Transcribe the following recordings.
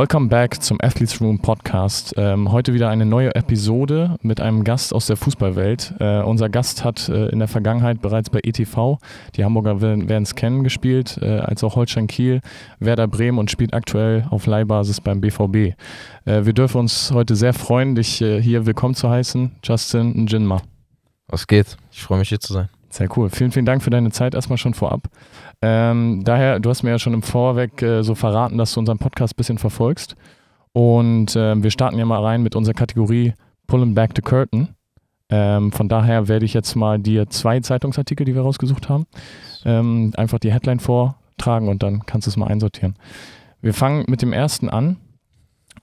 Welcome back zum Athletes Room Podcast. Ähm, heute wieder eine neue Episode mit einem Gast aus der Fußballwelt. Äh, unser Gast hat äh, in der Vergangenheit bereits bei ETV, die Hamburger werden es kennen, gespielt, äh, als auch Holstein Kiel, Werder Bremen und spielt aktuell auf Leihbasis beim BVB. Äh, wir dürfen uns heute sehr freuen, dich äh, hier willkommen zu heißen, Justin Njinma. Was geht? Ich freue mich hier zu sein. Sehr cool. Vielen, vielen Dank für deine Zeit erstmal schon vorab. Ähm, daher, du hast mir ja schon im Vorweg äh, so verraten, dass du unseren Podcast ein bisschen verfolgst. Und äh, wir starten ja mal rein mit unserer Kategorie Pulling Back the Curtain. Ähm, von daher werde ich jetzt mal dir zwei Zeitungsartikel, die wir rausgesucht haben, ähm, einfach die Headline vortragen und dann kannst du es mal einsortieren. Wir fangen mit dem ersten an.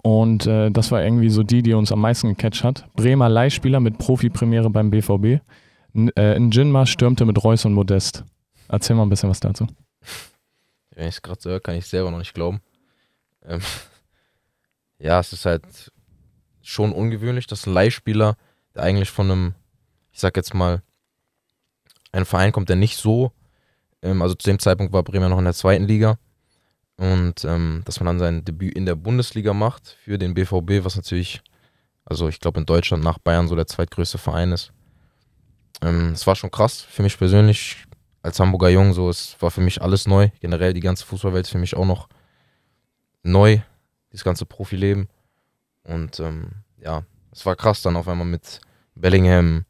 Und äh, das war irgendwie so die, die uns am meisten gecatcht hat. Bremer Leihspieler mit Profi-Premiere beim BVB. Äh, Njinma stürmte mit Reus und Modest. Erzähl mal ein bisschen was dazu. Wenn ich es gerade so höre, kann ich selber noch nicht glauben. Ähm, ja, es ist halt schon ungewöhnlich, dass ein Leihspieler, der eigentlich von einem, ich sag jetzt mal, einem Verein kommt, der nicht so, ähm, also zu dem Zeitpunkt war Bremer noch in der zweiten Liga, und ähm, dass man dann sein Debüt in der Bundesliga macht für den BVB, was natürlich, also ich glaube in Deutschland nach Bayern so der zweitgrößte Verein ist. Ähm, es war schon krass für mich persönlich als Hamburger Jung. So, es war für mich alles neu. Generell die ganze Fußballwelt ist für mich auch noch neu. Das ganze Profileben. Und ähm, ja, es war krass, dann auf einmal mit Bellingham,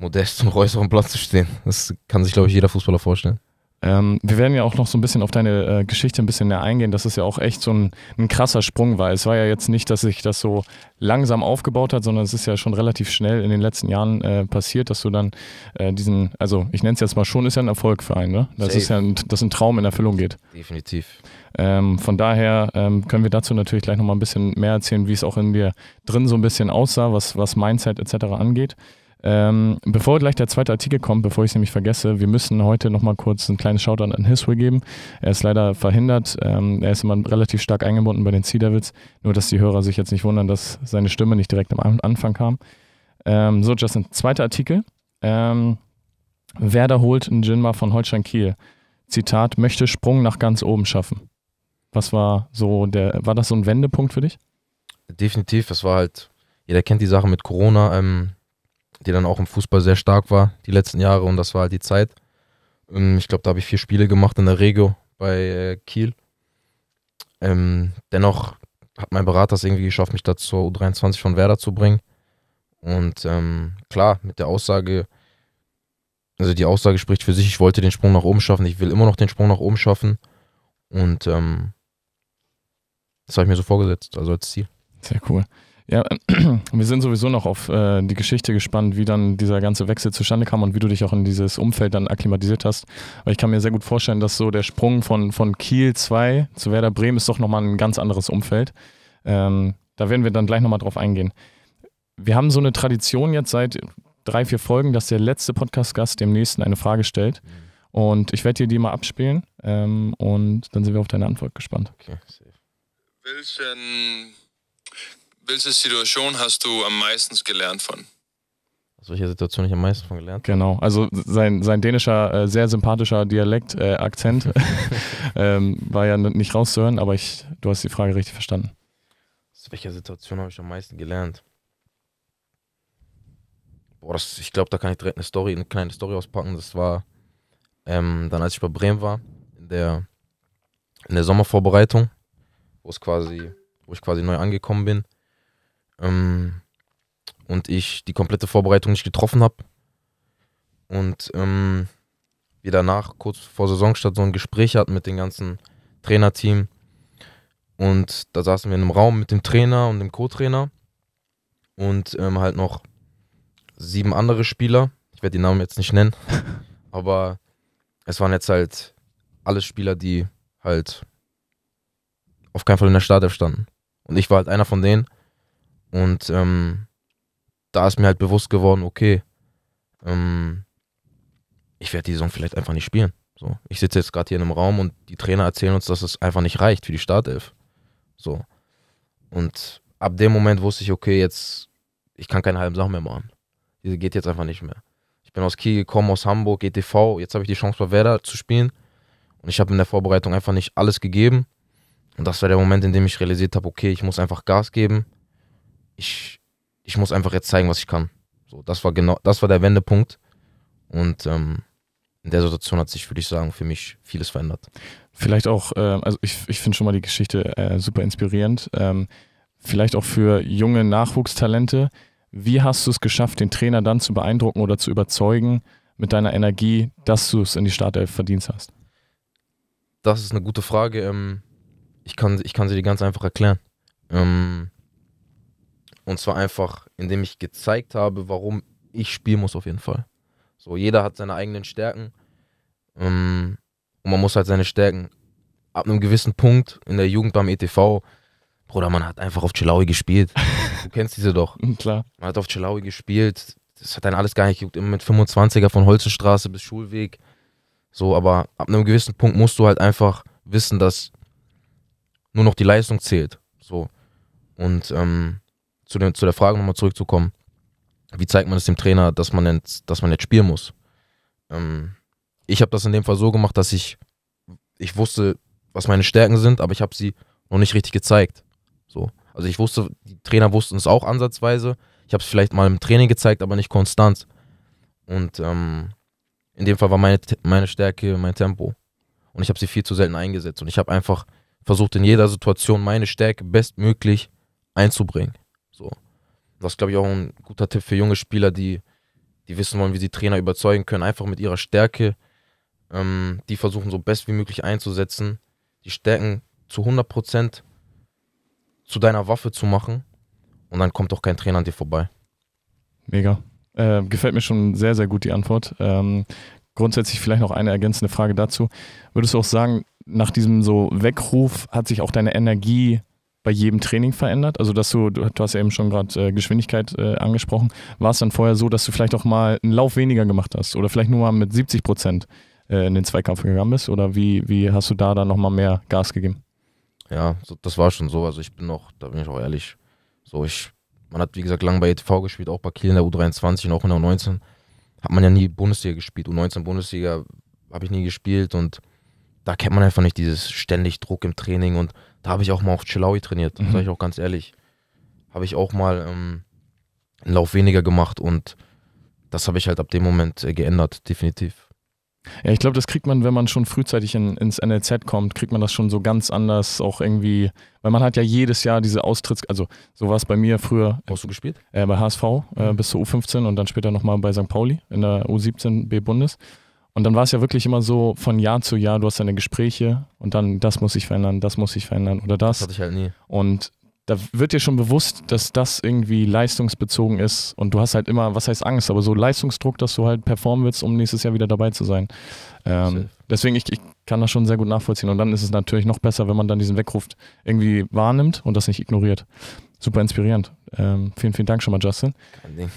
Modest und Reus auf dem Platz zu stehen. Das kann sich, glaube ich, jeder Fußballer vorstellen. Ähm, wir werden ja auch noch so ein bisschen auf deine äh, Geschichte ein bisschen näher eingehen, dass es ja auch echt so ein, ein, krasser Sprung war. Es war ja jetzt nicht, dass sich das so langsam aufgebaut hat, sondern es ist ja schon relativ schnell in den letzten Jahren äh, passiert, dass du dann äh, diesen, also ich nenne es jetzt mal schon, ist ja ein Erfolg für einen, ne? Das Safe. ist ja ein, dass ein Traum in Erfüllung geht. Definitiv. Ähm, von daher ähm, können wir dazu natürlich gleich nochmal ein bisschen mehr erzählen, wie es auch in dir drin so ein bisschen aussah, was, was Mindset etc. angeht. Ähm, bevor gleich der zweite Artikel kommt, bevor ich es nämlich vergesse, wir müssen heute nochmal kurz ein kleines Shoutout an Hisway geben. Er ist leider verhindert. Ähm, er ist immer relativ stark eingebunden bei den Sea Devils. Nur, dass die Hörer sich jetzt nicht wundern, dass seine Stimme nicht direkt am Anfang kam. Ähm, so, Justin, zweiter Artikel. Ähm, Werder holt einen Jinma von Holstein Kiel. Zitat, möchte Sprung nach ganz oben schaffen. Was war so der, war das so ein Wendepunkt für dich? Definitiv, das war halt, jeder kennt die Sache mit Corona, ähm, die dann auch im Fußball sehr stark war die letzten Jahre und das war halt die Zeit. Ähm, ich glaube, da habe ich vier Spiele gemacht in der Regio bei äh, Kiel. Ähm, dennoch hat mein Berater es irgendwie geschafft, mich da zur U23 von Werder zu bringen. Und ähm, klar, mit der Aussage, also die Aussage spricht für sich, ich wollte den Sprung nach oben schaffen, ich will immer noch den Sprung nach oben schaffen. Und ähm, das habe ich mir so vorgesetzt, also als Ziel. Sehr cool. Ja, wir sind sowieso noch auf äh, die Geschichte gespannt, wie dann dieser ganze Wechsel zustande kam und wie du dich auch in dieses Umfeld dann akklimatisiert hast. Weil ich kann mir sehr gut vorstellen, dass so der Sprung von, von Kiel 2 zu Werder Bremen ist doch nochmal ein ganz anderes Umfeld. Ähm, da werden wir dann gleich nochmal drauf eingehen. Wir haben so eine Tradition jetzt seit drei, vier Folgen, dass der letzte Podcast-Gast dem nächsten eine Frage stellt. Und ich werde dir die mal abspielen ähm, und dann sind wir auf deine Antwort gespannt. Okay. Welchen welche Situation hast du am meisten gelernt von? Aus welcher Situation ich am meisten von gelernt habe? Genau, also sein, sein dänischer, äh, sehr sympathischer Dialekt, äh, Akzent, ähm, war ja nicht rauszuhören, aber ich, du hast die Frage richtig verstanden. Aus welcher Situation habe ich am meisten gelernt? Boah, das, ich glaube, da kann ich direkt eine Story, eine kleine Story auspacken. Das war ähm, dann, als ich bei Bremen war, in der, in der Sommervorbereitung, wo es quasi, wo ich quasi neu angekommen bin ähm, und ich die komplette Vorbereitung nicht getroffen habe. Und ähm, wir danach, kurz vor Saisonstart, so ein Gespräch hatten mit dem ganzen Trainerteam. Und da saßen wir in einem Raum mit dem Trainer und dem Co-Trainer und ähm, halt noch sieben andere Spieler. Ich werde die Namen jetzt nicht nennen, aber es waren jetzt halt alle Spieler, die halt auf keinen Fall in der Startelf standen. Und ich war halt einer von denen. Und ähm, da ist mir halt bewusst geworden, okay, ähm, ich werde die Saison vielleicht einfach nicht spielen. So, ich sitze jetzt gerade hier in einem Raum und die Trainer erzählen uns, dass es einfach nicht reicht für die Startelf. So. Und ab dem Moment wusste ich, okay, jetzt, ich kann keine halben Sachen mehr machen. Diese geht jetzt einfach nicht mehr. Ich bin aus Kiel gekommen, aus Hamburg, ETV, jetzt habe ich die Chance bei Werder zu spielen. Und ich habe in der Vorbereitung einfach nicht alles gegeben. Und das war der Moment, in dem ich realisiert habe, okay, ich muss einfach Gas geben ich, ich muss einfach jetzt zeigen, was ich kann. So, das war genau, das war der Wendepunkt. Und ähm, in der Situation hat sich, würde ich sagen, für mich vieles verändert. Vielleicht auch, äh, also ich, ich finde schon mal die Geschichte äh, super inspirierend. Ähm, vielleicht auch für junge Nachwuchstalente. Wie hast du es geschafft, den Trainer dann zu beeindrucken oder zu überzeugen mit deiner Energie, dass du es in die Startelf verdient hast? Das ist eine gute Frage. Ähm, ich kann, ich kann sie dir ganz einfach erklären. Ähm, und zwar einfach, indem ich gezeigt habe, warum ich spielen muss auf jeden Fall. So, jeder hat seine eigenen Stärken. Ähm, und man muss halt seine Stärken ab einem gewissen Punkt in der Jugend beim ETV, Bruder, man hat einfach auf Chilaui gespielt. du kennst diese doch. Mhm, klar. Man hat auf Chilaui gespielt. Das hat dann alles gar nicht gejuckt. Immer mit 25er von Holzenstraße bis Schulweg. So, aber ab einem gewissen Punkt musst du halt einfach wissen, dass nur noch die Leistung zählt. So. Und ähm, zu, den, zu der Frage nochmal zurückzukommen, wie zeigt man es dem Trainer, dass man jetzt, dass man jetzt spielen muss? Ähm, ich habe das in dem Fall so gemacht, dass ich, ich wusste, was meine Stärken sind, aber ich habe sie noch nicht richtig gezeigt. So. Also ich wusste, die Trainer wussten es auch ansatzweise. Ich habe es vielleicht mal im Training gezeigt, aber nicht konstant. Und ähm, in dem Fall war meine, meine Stärke mein Tempo. Und ich habe sie viel zu selten eingesetzt. Und ich habe einfach versucht, in jeder Situation meine Stärke bestmöglich einzubringen. So. Das ist, glaube ich, auch ein guter Tipp für junge Spieler, die, die wissen wollen, wie sie Trainer überzeugen können, einfach mit ihrer Stärke. Ähm, die versuchen so best wie möglich einzusetzen, die Stärken zu 100% zu deiner Waffe zu machen und dann kommt auch kein Trainer an dir vorbei. Mega. Äh, gefällt mir schon sehr, sehr gut die Antwort. Ähm, grundsätzlich vielleicht noch eine ergänzende Frage dazu. Würdest du auch sagen, nach diesem so Weckruf hat sich auch deine Energie bei jedem Training verändert? Also, dass du, du hast ja eben schon gerade äh, Geschwindigkeit äh, angesprochen, war es dann vorher so, dass du vielleicht auch mal einen Lauf weniger gemacht hast oder vielleicht nur mal mit 70 Prozent äh, in den Zweikampf gegangen bist? Oder wie, wie hast du da dann nochmal mehr Gas gegeben? Ja, so, das war schon so. Also, ich bin auch, da bin ich auch ehrlich, so ich, man hat wie gesagt lange bei ETV gespielt, auch bei Kiel in der U23 und auch in der U19. Hat man ja nie Bundesliga gespielt. U19 Bundesliga habe ich nie gespielt und da kennt man einfach nicht dieses ständig Druck im Training und da habe ich auch mal auf Chilawi trainiert, mhm. sage ich auch ganz ehrlich. Habe ich auch mal ähm, einen Lauf weniger gemacht und das habe ich halt ab dem Moment äh, geändert, definitiv. Ja, ich glaube, das kriegt man, wenn man schon frühzeitig in, ins NLZ kommt, kriegt man das schon so ganz anders auch irgendwie, weil man hat ja jedes Jahr diese Austritts, also so war es bei mir früher. Hast du gespielt? Äh, bei HSV äh, mhm. bis zur U15 und dann später nochmal bei St. Pauli in der U17 B-Bundes. Und dann war es ja wirklich immer so von Jahr zu Jahr, du hast deine Gespräche und dann das muss ich verändern, das muss ich verändern oder das. Das hatte ich halt nie. Und da wird dir schon bewusst, dass das irgendwie leistungsbezogen ist und du hast halt immer, was heißt Angst, aber so Leistungsdruck, dass du halt performen willst, um nächstes Jahr wieder dabei zu sein. Ähm, deswegen, ich, ich kann das schon sehr gut nachvollziehen und dann ist es natürlich noch besser, wenn man dann diesen Weckruf irgendwie wahrnimmt und das nicht ignoriert. Super inspirierend. Ähm, vielen, vielen Dank schon mal, Justin. Kein Ding.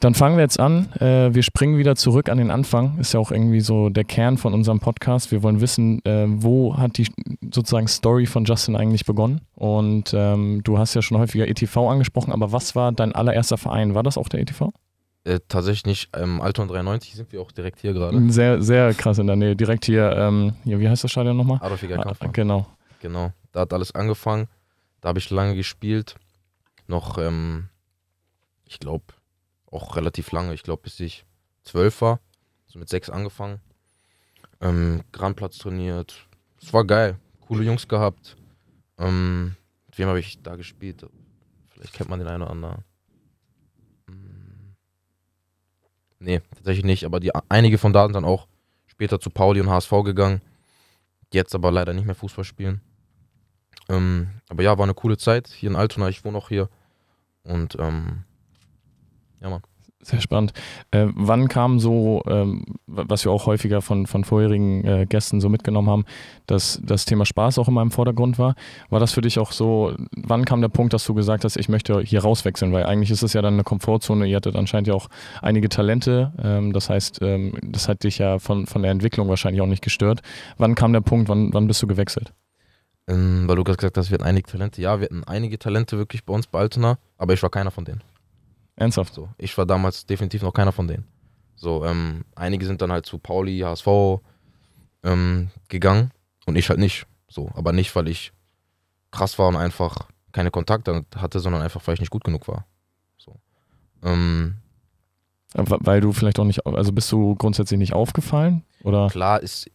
Dann fangen wir jetzt an. Äh, wir springen wieder zurück an den Anfang. Ist ja auch irgendwie so der Kern von unserem Podcast. Wir wollen wissen, äh, wo hat die sozusagen Story von Justin eigentlich begonnen? Und ähm, du hast ja schon häufiger ETV angesprochen, aber was war dein allererster Verein? War das auch der ETV? Äh, tatsächlich nicht. Im Alton 93 sind wir auch direkt hier gerade. Sehr, sehr krass in der Nähe. Direkt hier, ähm, hier wie heißt das Stadion nochmal? Adolfiger ah, Kampfmann. Ah, genau. Genau. Da hat alles angefangen. Da habe ich lange gespielt. Noch, ähm, ich glaube, auch relativ lange, ich glaube, bis ich zwölf war, so mit sechs angefangen. Ähm, Grandplatz trainiert. Es war geil. Coole Jungs gehabt. Ähm, mit wem habe ich da gespielt? Vielleicht kennt man den einen oder anderen. Mm. Nee, tatsächlich nicht. Aber die einige von da sind dann auch später zu Pauli und HSV gegangen. Jetzt aber leider nicht mehr Fußball spielen. Ähm, aber ja, war eine coole Zeit hier in Altona. Ich wohne auch hier. Und ähm, ja, Mann. Sehr spannend. Äh, wann kam so, ähm, was wir auch häufiger von, von vorherigen äh, Gästen so mitgenommen haben, dass das Thema Spaß auch in meinem Vordergrund war? War das für dich auch so, wann kam der Punkt, dass du gesagt hast, ich möchte hier rauswechseln? Weil eigentlich ist es ja dann eine Komfortzone. Ihr hattet anscheinend ja auch einige Talente. Ähm, das heißt, ähm, das hat dich ja von, von der Entwicklung wahrscheinlich auch nicht gestört. Wann kam der Punkt, wann, wann bist du gewechselt? Ähm, weil du gerade gesagt hast, wir hatten einige Talente. Ja, wir hatten einige Talente wirklich bei uns bei Altona, aber ich war keiner von denen. Ernsthaft? So, ich war damals definitiv noch keiner von denen. So, ähm, einige sind dann halt zu Pauli, HSV ähm, gegangen und ich halt nicht. So, aber nicht, weil ich krass war und einfach keine Kontakte hatte, sondern einfach, weil ich nicht gut genug war. So. Ähm, äh, weil du vielleicht auch nicht, also bist du grundsätzlich nicht aufgefallen? Oder? Klar ist,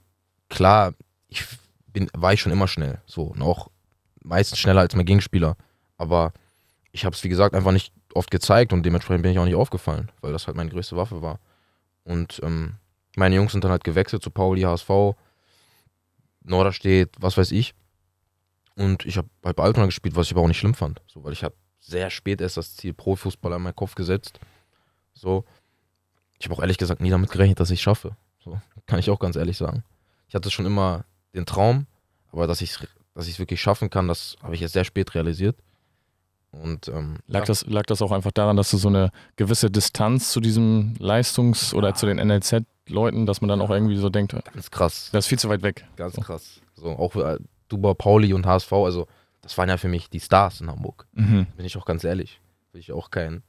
klar, ich bin, war ich schon immer schnell. So, und auch meistens schneller als mein Gegenspieler. Aber ich habe es, wie gesagt, einfach nicht oft gezeigt und dementsprechend bin ich auch nicht aufgefallen, weil das halt meine größte Waffe war. Und ähm, meine Jungs sind dann halt gewechselt zu Pauli, HSV, Norderstedt, was weiß ich. Und ich habe halt bei Altona gespielt, was ich aber auch nicht schlimm fand. So, weil ich habe sehr spät erst das Ziel Profifußballer in meinen Kopf gesetzt. So, ich habe auch ehrlich gesagt nie damit gerechnet, dass ich es schaffe. So, kann ich auch ganz ehrlich sagen. Ich hatte schon immer den Traum, aber dass ich es dass wirklich schaffen kann, das habe ich jetzt sehr spät realisiert. Und, ähm, lag, ja. das, lag das auch einfach daran, dass du so eine gewisse Distanz zu diesem Leistungs- oder zu den NLZ-Leuten, dass man dann auch irgendwie so denkt, äh, ganz krass. Das ist viel zu weit weg. Ganz so. krass. So, auch äh, Duba, Pauli und HSV, also das waren ja für mich die Stars in Hamburg. Mhm. Bin ich auch ganz ehrlich. Will ich auch kein,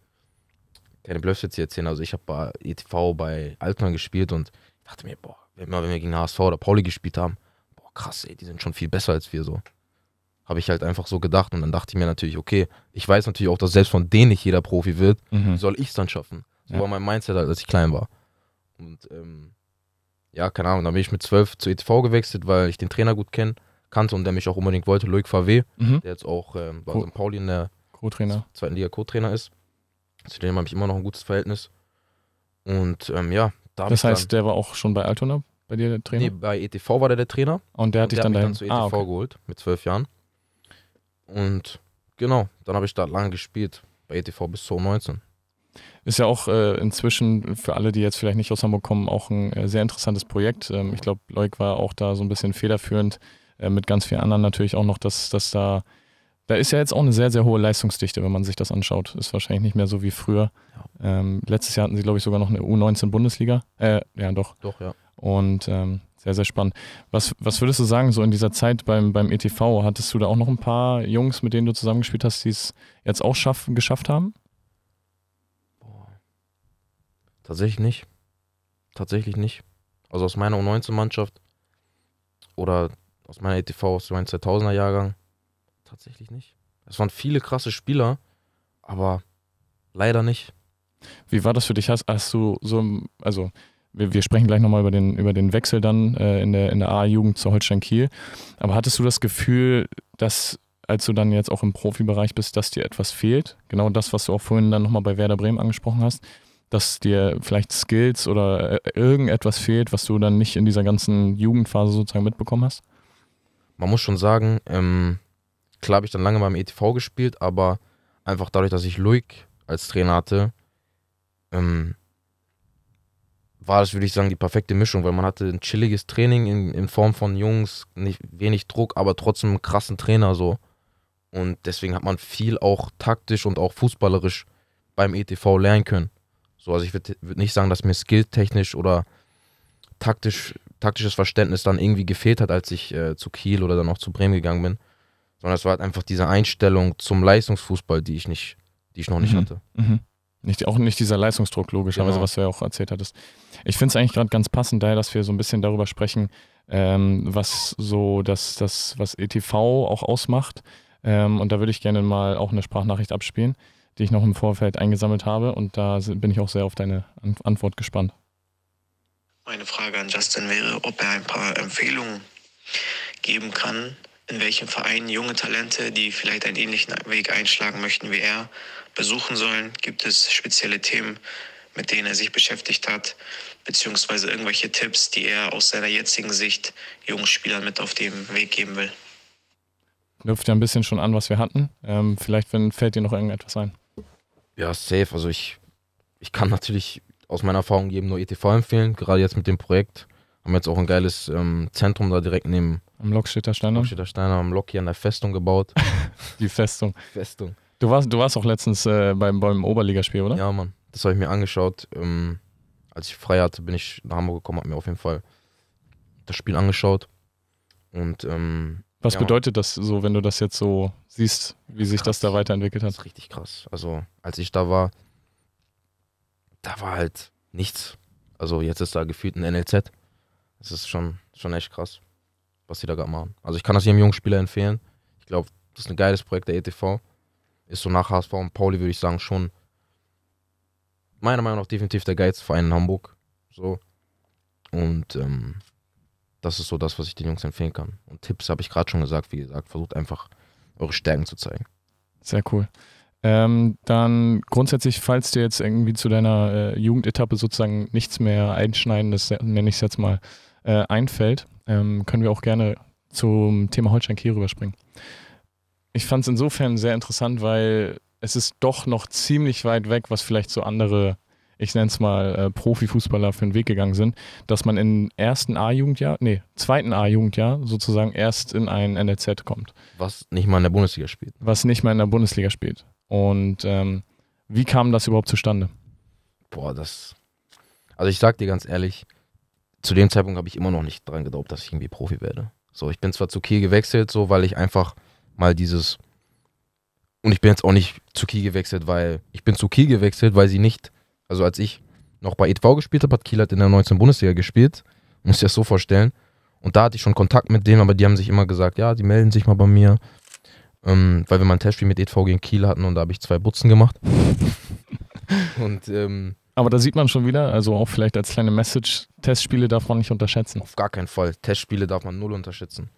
keine Bluffs jetzt hier erzählen. Also ich habe bei ETV bei Altmann gespielt und dachte mir, boah, immer wenn wir gegen HSV oder Pauli gespielt haben, boah, krass, ey, die sind schon viel besser als wir so. Habe ich halt einfach so gedacht. Und dann dachte ich mir natürlich, okay, ich weiß natürlich auch, dass selbst von denen nicht jeder Profi wird. Mhm. soll ich es dann schaffen? So ja. war mein Mindset halt, als ich klein war. Und ähm, ja, keine Ahnung, dann bin ich mit zwölf zu ETV gewechselt, weil ich den Trainer gut kenne, kannte und der mich auch unbedingt wollte, Loic VW, mhm. der jetzt auch ähm, bei St. Pauli in der zweiten Liga Co-Trainer ist. Zu dem habe ich immer noch ein gutes Verhältnis. Und ähm, ja, da Das heißt, der war auch schon bei Altona bei dir der Trainer? Nee, bei ETV war der der Trainer. Und der hat und dich der dann, hat mich dann zu ETV ah, e okay. geholt mit zwölf Jahren. Und genau, dann habe ich da lange gespielt, bei ETV bis 2019. Ist ja auch äh, inzwischen für alle, die jetzt vielleicht nicht aus Hamburg kommen, auch ein äh, sehr interessantes Projekt. Ähm, ich glaube, Leuk war auch da so ein bisschen federführend, äh, mit ganz vielen anderen natürlich auch noch, dass, dass da, da ist ja jetzt auch eine sehr, sehr hohe Leistungsdichte, wenn man sich das anschaut. Ist wahrscheinlich nicht mehr so wie früher. Ja. Ähm, letztes Jahr hatten sie, glaube ich, sogar noch eine U19-Bundesliga. Äh, ja, doch. Doch, ja. Und ähm, sehr, sehr spannend. Was, was würdest du sagen, so in dieser Zeit beim, beim ETV, hattest du da auch noch ein paar Jungs, mit denen du zusammengespielt hast, die es jetzt auch schaff, geschafft haben? Boah. Tatsächlich nicht. Tatsächlich nicht. Also aus meiner U19-Mannschaft oder aus meiner ETV aus meinem 2000er-Jahrgang tatsächlich nicht. Es waren viele krasse Spieler, aber leider nicht. Wie war das für dich? Hast, hast du so, also wir, wir sprechen gleich nochmal über den, über den Wechsel dann äh, in der, in der A-Jugend zu Holstein Kiel. Aber hattest du das Gefühl, dass als du dann jetzt auch im Profibereich bist, dass dir etwas fehlt? Genau das, was du auch vorhin dann nochmal bei Werder Bremen angesprochen hast, dass dir vielleicht Skills oder äh, irgendetwas fehlt, was du dann nicht in dieser ganzen Jugendphase sozusagen mitbekommen hast? Man muss schon sagen, ähm, klar habe ich dann lange beim ETV gespielt, aber einfach dadurch, dass ich Luik als Trainer hatte, ähm, war das, würde ich sagen, die perfekte Mischung, weil man hatte ein chilliges Training in, in Form von Jungs, nicht, wenig Druck, aber trotzdem einen krassen Trainer so. Und deswegen hat man viel auch taktisch und auch fußballerisch beim ETV lernen können. So, also ich würde würd nicht sagen, dass mir skilltechnisch oder taktisch, taktisches Verständnis dann irgendwie gefehlt hat, als ich äh, zu Kiel oder dann auch zu Bremen gegangen bin. Sondern es war halt einfach diese Einstellung zum Leistungsfußball, die ich nicht, die ich noch nicht mhm. hatte. Mhm. Nicht, auch nicht dieser Leistungsdruck, logischerweise, genau. was du ja auch erzählt hattest. Ich finde es eigentlich gerade ganz passend, daher, dass wir so ein bisschen darüber sprechen, ähm, was so das, das, was ETV auch ausmacht. Ähm, und da würde ich gerne mal auch eine Sprachnachricht abspielen, die ich noch im Vorfeld eingesammelt habe. Und da bin ich auch sehr auf deine Antwort gespannt. Meine Frage an Justin wäre, ob er ein paar Empfehlungen geben kann, in welchem Verein junge Talente, die vielleicht einen ähnlichen Weg einschlagen möchten wie er, besuchen sollen? Gibt es spezielle Themen, mit denen er sich beschäftigt hat, beziehungsweise irgendwelche Tipps, die er aus seiner jetzigen Sicht jungen Spielern mit auf den Weg geben will? Knüpft ja ein bisschen schon an, was wir hatten. Ähm, vielleicht fällt dir noch irgendetwas ein. Ja, safe. Also ich, ich kann natürlich aus meiner Erfahrung jedem nur ETV empfehlen, gerade jetzt mit dem Projekt. Haben wir jetzt auch ein geiles ähm, Zentrum da direkt neben am Lok steht der Steiner. am Lok hier an der Festung gebaut. Die Festung. Festung. Du warst, du warst auch letztens äh, beim, beim Oberligaspiel, oder? Ja, Mann. Das habe ich mir angeschaut. Ähm, als ich frei hatte, bin ich nach Hamburg gekommen, habe mir auf jeden Fall das Spiel angeschaut. Und ähm, was ja, bedeutet das so, wenn du das jetzt so siehst, wie sich krass. das da weiterentwickelt hat? Das ist richtig krass. Also, als ich da war, da war halt nichts. Also, jetzt ist da gefühlt ein NLZ. Das ist schon, schon echt krass was die da gerade machen. Also ich kann das jedem jungen Spieler empfehlen. Ich glaube, das ist ein geiles Projekt der ETV. Ist so nach HSV und Pauli, würde ich sagen, schon meiner Meinung nach definitiv der geilste Verein in Hamburg. So. Und ähm, das ist so das, was ich den Jungs empfehlen kann. Und Tipps habe ich gerade schon gesagt, wie gesagt, versucht einfach eure Stärken zu zeigen. Sehr cool. Ähm, dann grundsätzlich, falls dir jetzt irgendwie zu deiner äh, Jugendetappe sozusagen nichts mehr Einschneidendes, nenne ich es jetzt mal, äh, einfällt, ähm, können wir auch gerne zum Thema Holstein Kiel rüberspringen. Ich fand es insofern sehr interessant, weil es ist doch noch ziemlich weit weg, was vielleicht so andere, ich nenne es mal äh, Profifußballer für den Weg gegangen sind, dass man im ersten A-Jugendjahr, nee, zweiten A-Jugendjahr sozusagen erst in ein NLZ kommt. Was nicht mal in der Bundesliga spielt. Was nicht mal in der Bundesliga spielt. Und ähm, wie kam das überhaupt zustande? Boah, das. Also ich sag dir ganz ehrlich, zu dem Zeitpunkt habe ich immer noch nicht dran geglaubt, dass ich irgendwie Profi werde. So, ich bin zwar zu Kiel gewechselt, so, weil ich einfach mal dieses. Und ich bin jetzt auch nicht zu Kiel gewechselt, weil. Ich bin zu Kiel gewechselt, weil sie nicht. Also, als ich noch bei ETV gespielt habe, hat Kiel halt in der 19. Bundesliga gespielt. Muss ich das so vorstellen. Und da hatte ich schon Kontakt mit denen, aber die haben sich immer gesagt, ja, die melden sich mal bei mir. Ähm, weil wir mal ein Testspiel mit ETV gegen Kiel hatten und da habe ich zwei Butzen gemacht. und ähm, aber da sieht man schon wieder, also auch vielleicht als kleine Message, Testspiele darf man nicht unterschätzen. Auf gar keinen Fall. Testspiele darf man null unterschätzen.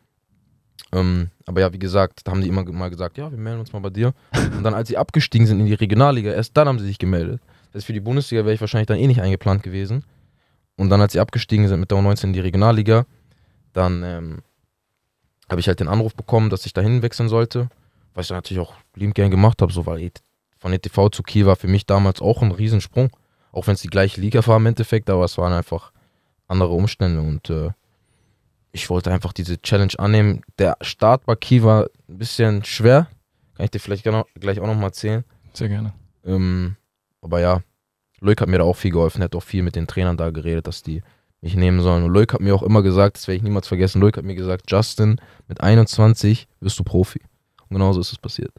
Ähm, aber ja, wie gesagt, da haben die immer mal gesagt, ja, wir melden uns mal bei dir. Und dann, als sie abgestiegen sind in die Regionalliga, erst dann haben sie sich gemeldet. Das ist für die Bundesliga wäre ich wahrscheinlich dann eh nicht eingeplant gewesen. Und dann, als sie abgestiegen sind mit der U19 in die Regionalliga, dann ähm, habe ich halt den Anruf bekommen, dass ich dahin wechseln sollte. Was ich dann natürlich auch liebend gern gemacht habe, so weil e von ETV zu Kiel war für mich damals auch ein Riesensprung. Auch wenn es die gleiche Liga war im Endeffekt, aber es waren einfach andere Umstände und äh, ich wollte einfach diese Challenge annehmen. Der Start bei Key war ein bisschen schwer. Kann ich dir vielleicht gleich auch nochmal erzählen. Sehr gerne. Ähm, aber ja, Leuk hat mir da auch viel geholfen, er hat auch viel mit den Trainern da geredet, dass die mich nehmen sollen. Und Leuk hat mir auch immer gesagt, das werde ich niemals vergessen, Leuk hat mir gesagt, Justin, mit 21 wirst du Profi. Und genauso ist es passiert.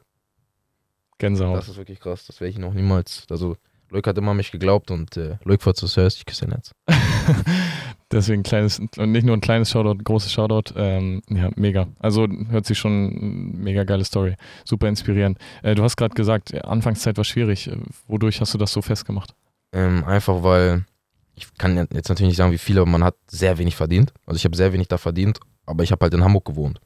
Gänsehaut. Das ist wirklich krass, das werde ich noch niemals, also Luke hat immer an mich geglaubt und äh, Luke, falls du es hörst, ich küsse dein Herz. Deswegen ein kleines, und nicht nur ein kleines Shoutout, ein großes Shoutout. Ähm, ja, mega. Also hört sich schon mega geile Story. Super inspirierend. Äh, du hast gerade gesagt, äh, Anfangszeit war schwierig. Äh, wodurch hast du das so festgemacht? Ähm, einfach weil, ich kann jetzt natürlich nicht sagen, wie viele, aber man hat sehr wenig verdient. Also ich habe sehr wenig da verdient, aber ich habe halt in Hamburg gewohnt.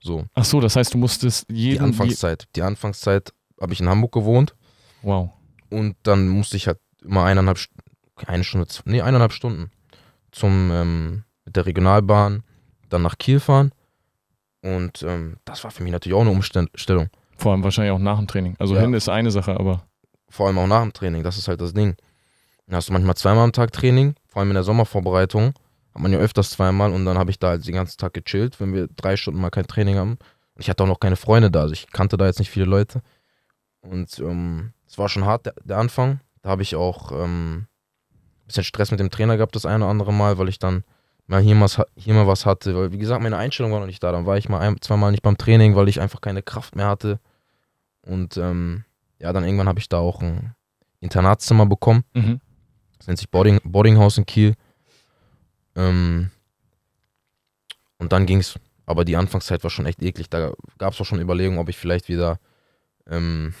So. Ach so, das heißt, du musstest jeden. Die Anfangszeit. Die Anfangszeit habe ich in Hamburg gewohnt. Wow. Und dann musste ich halt immer eineinhalb, eine Stunde, nee, eineinhalb Stunden zum, ähm, mit der Regionalbahn dann nach Kiel fahren. Und ähm, das war für mich natürlich auch eine Umstellung. Vor allem wahrscheinlich auch nach dem Training. Also ja. hin ist eine Sache, aber. Vor allem auch nach dem Training, das ist halt das Ding. Dann hast du manchmal zweimal am Tag Training, vor allem in der Sommervorbereitung. Hat man ja öfters zweimal und dann habe ich da halt den ganzen Tag gechillt, wenn wir drei Stunden mal kein Training haben. Ich hatte auch noch keine Freunde da, also ich kannte da jetzt nicht viele Leute. Und ähm, es war schon hart, der, der Anfang. Da habe ich auch ähm, ein bisschen Stress mit dem Trainer gehabt, das eine oder andere Mal, weil ich dann mal hier mal, hier mal was hatte. Weil, wie gesagt, meine Einstellung war noch nicht da. Dann war ich mal ein, zweimal nicht beim Training, weil ich einfach keine Kraft mehr hatte. Und ähm, ja, dann irgendwann habe ich da auch ein Internatszimmer bekommen. Mhm. Das nennt sich Boarding, Boardinghaus in Kiel. Ähm, und dann ging es. Aber die Anfangszeit war schon echt eklig. Da gab es auch schon Überlegungen, ob ich vielleicht wieder ähm,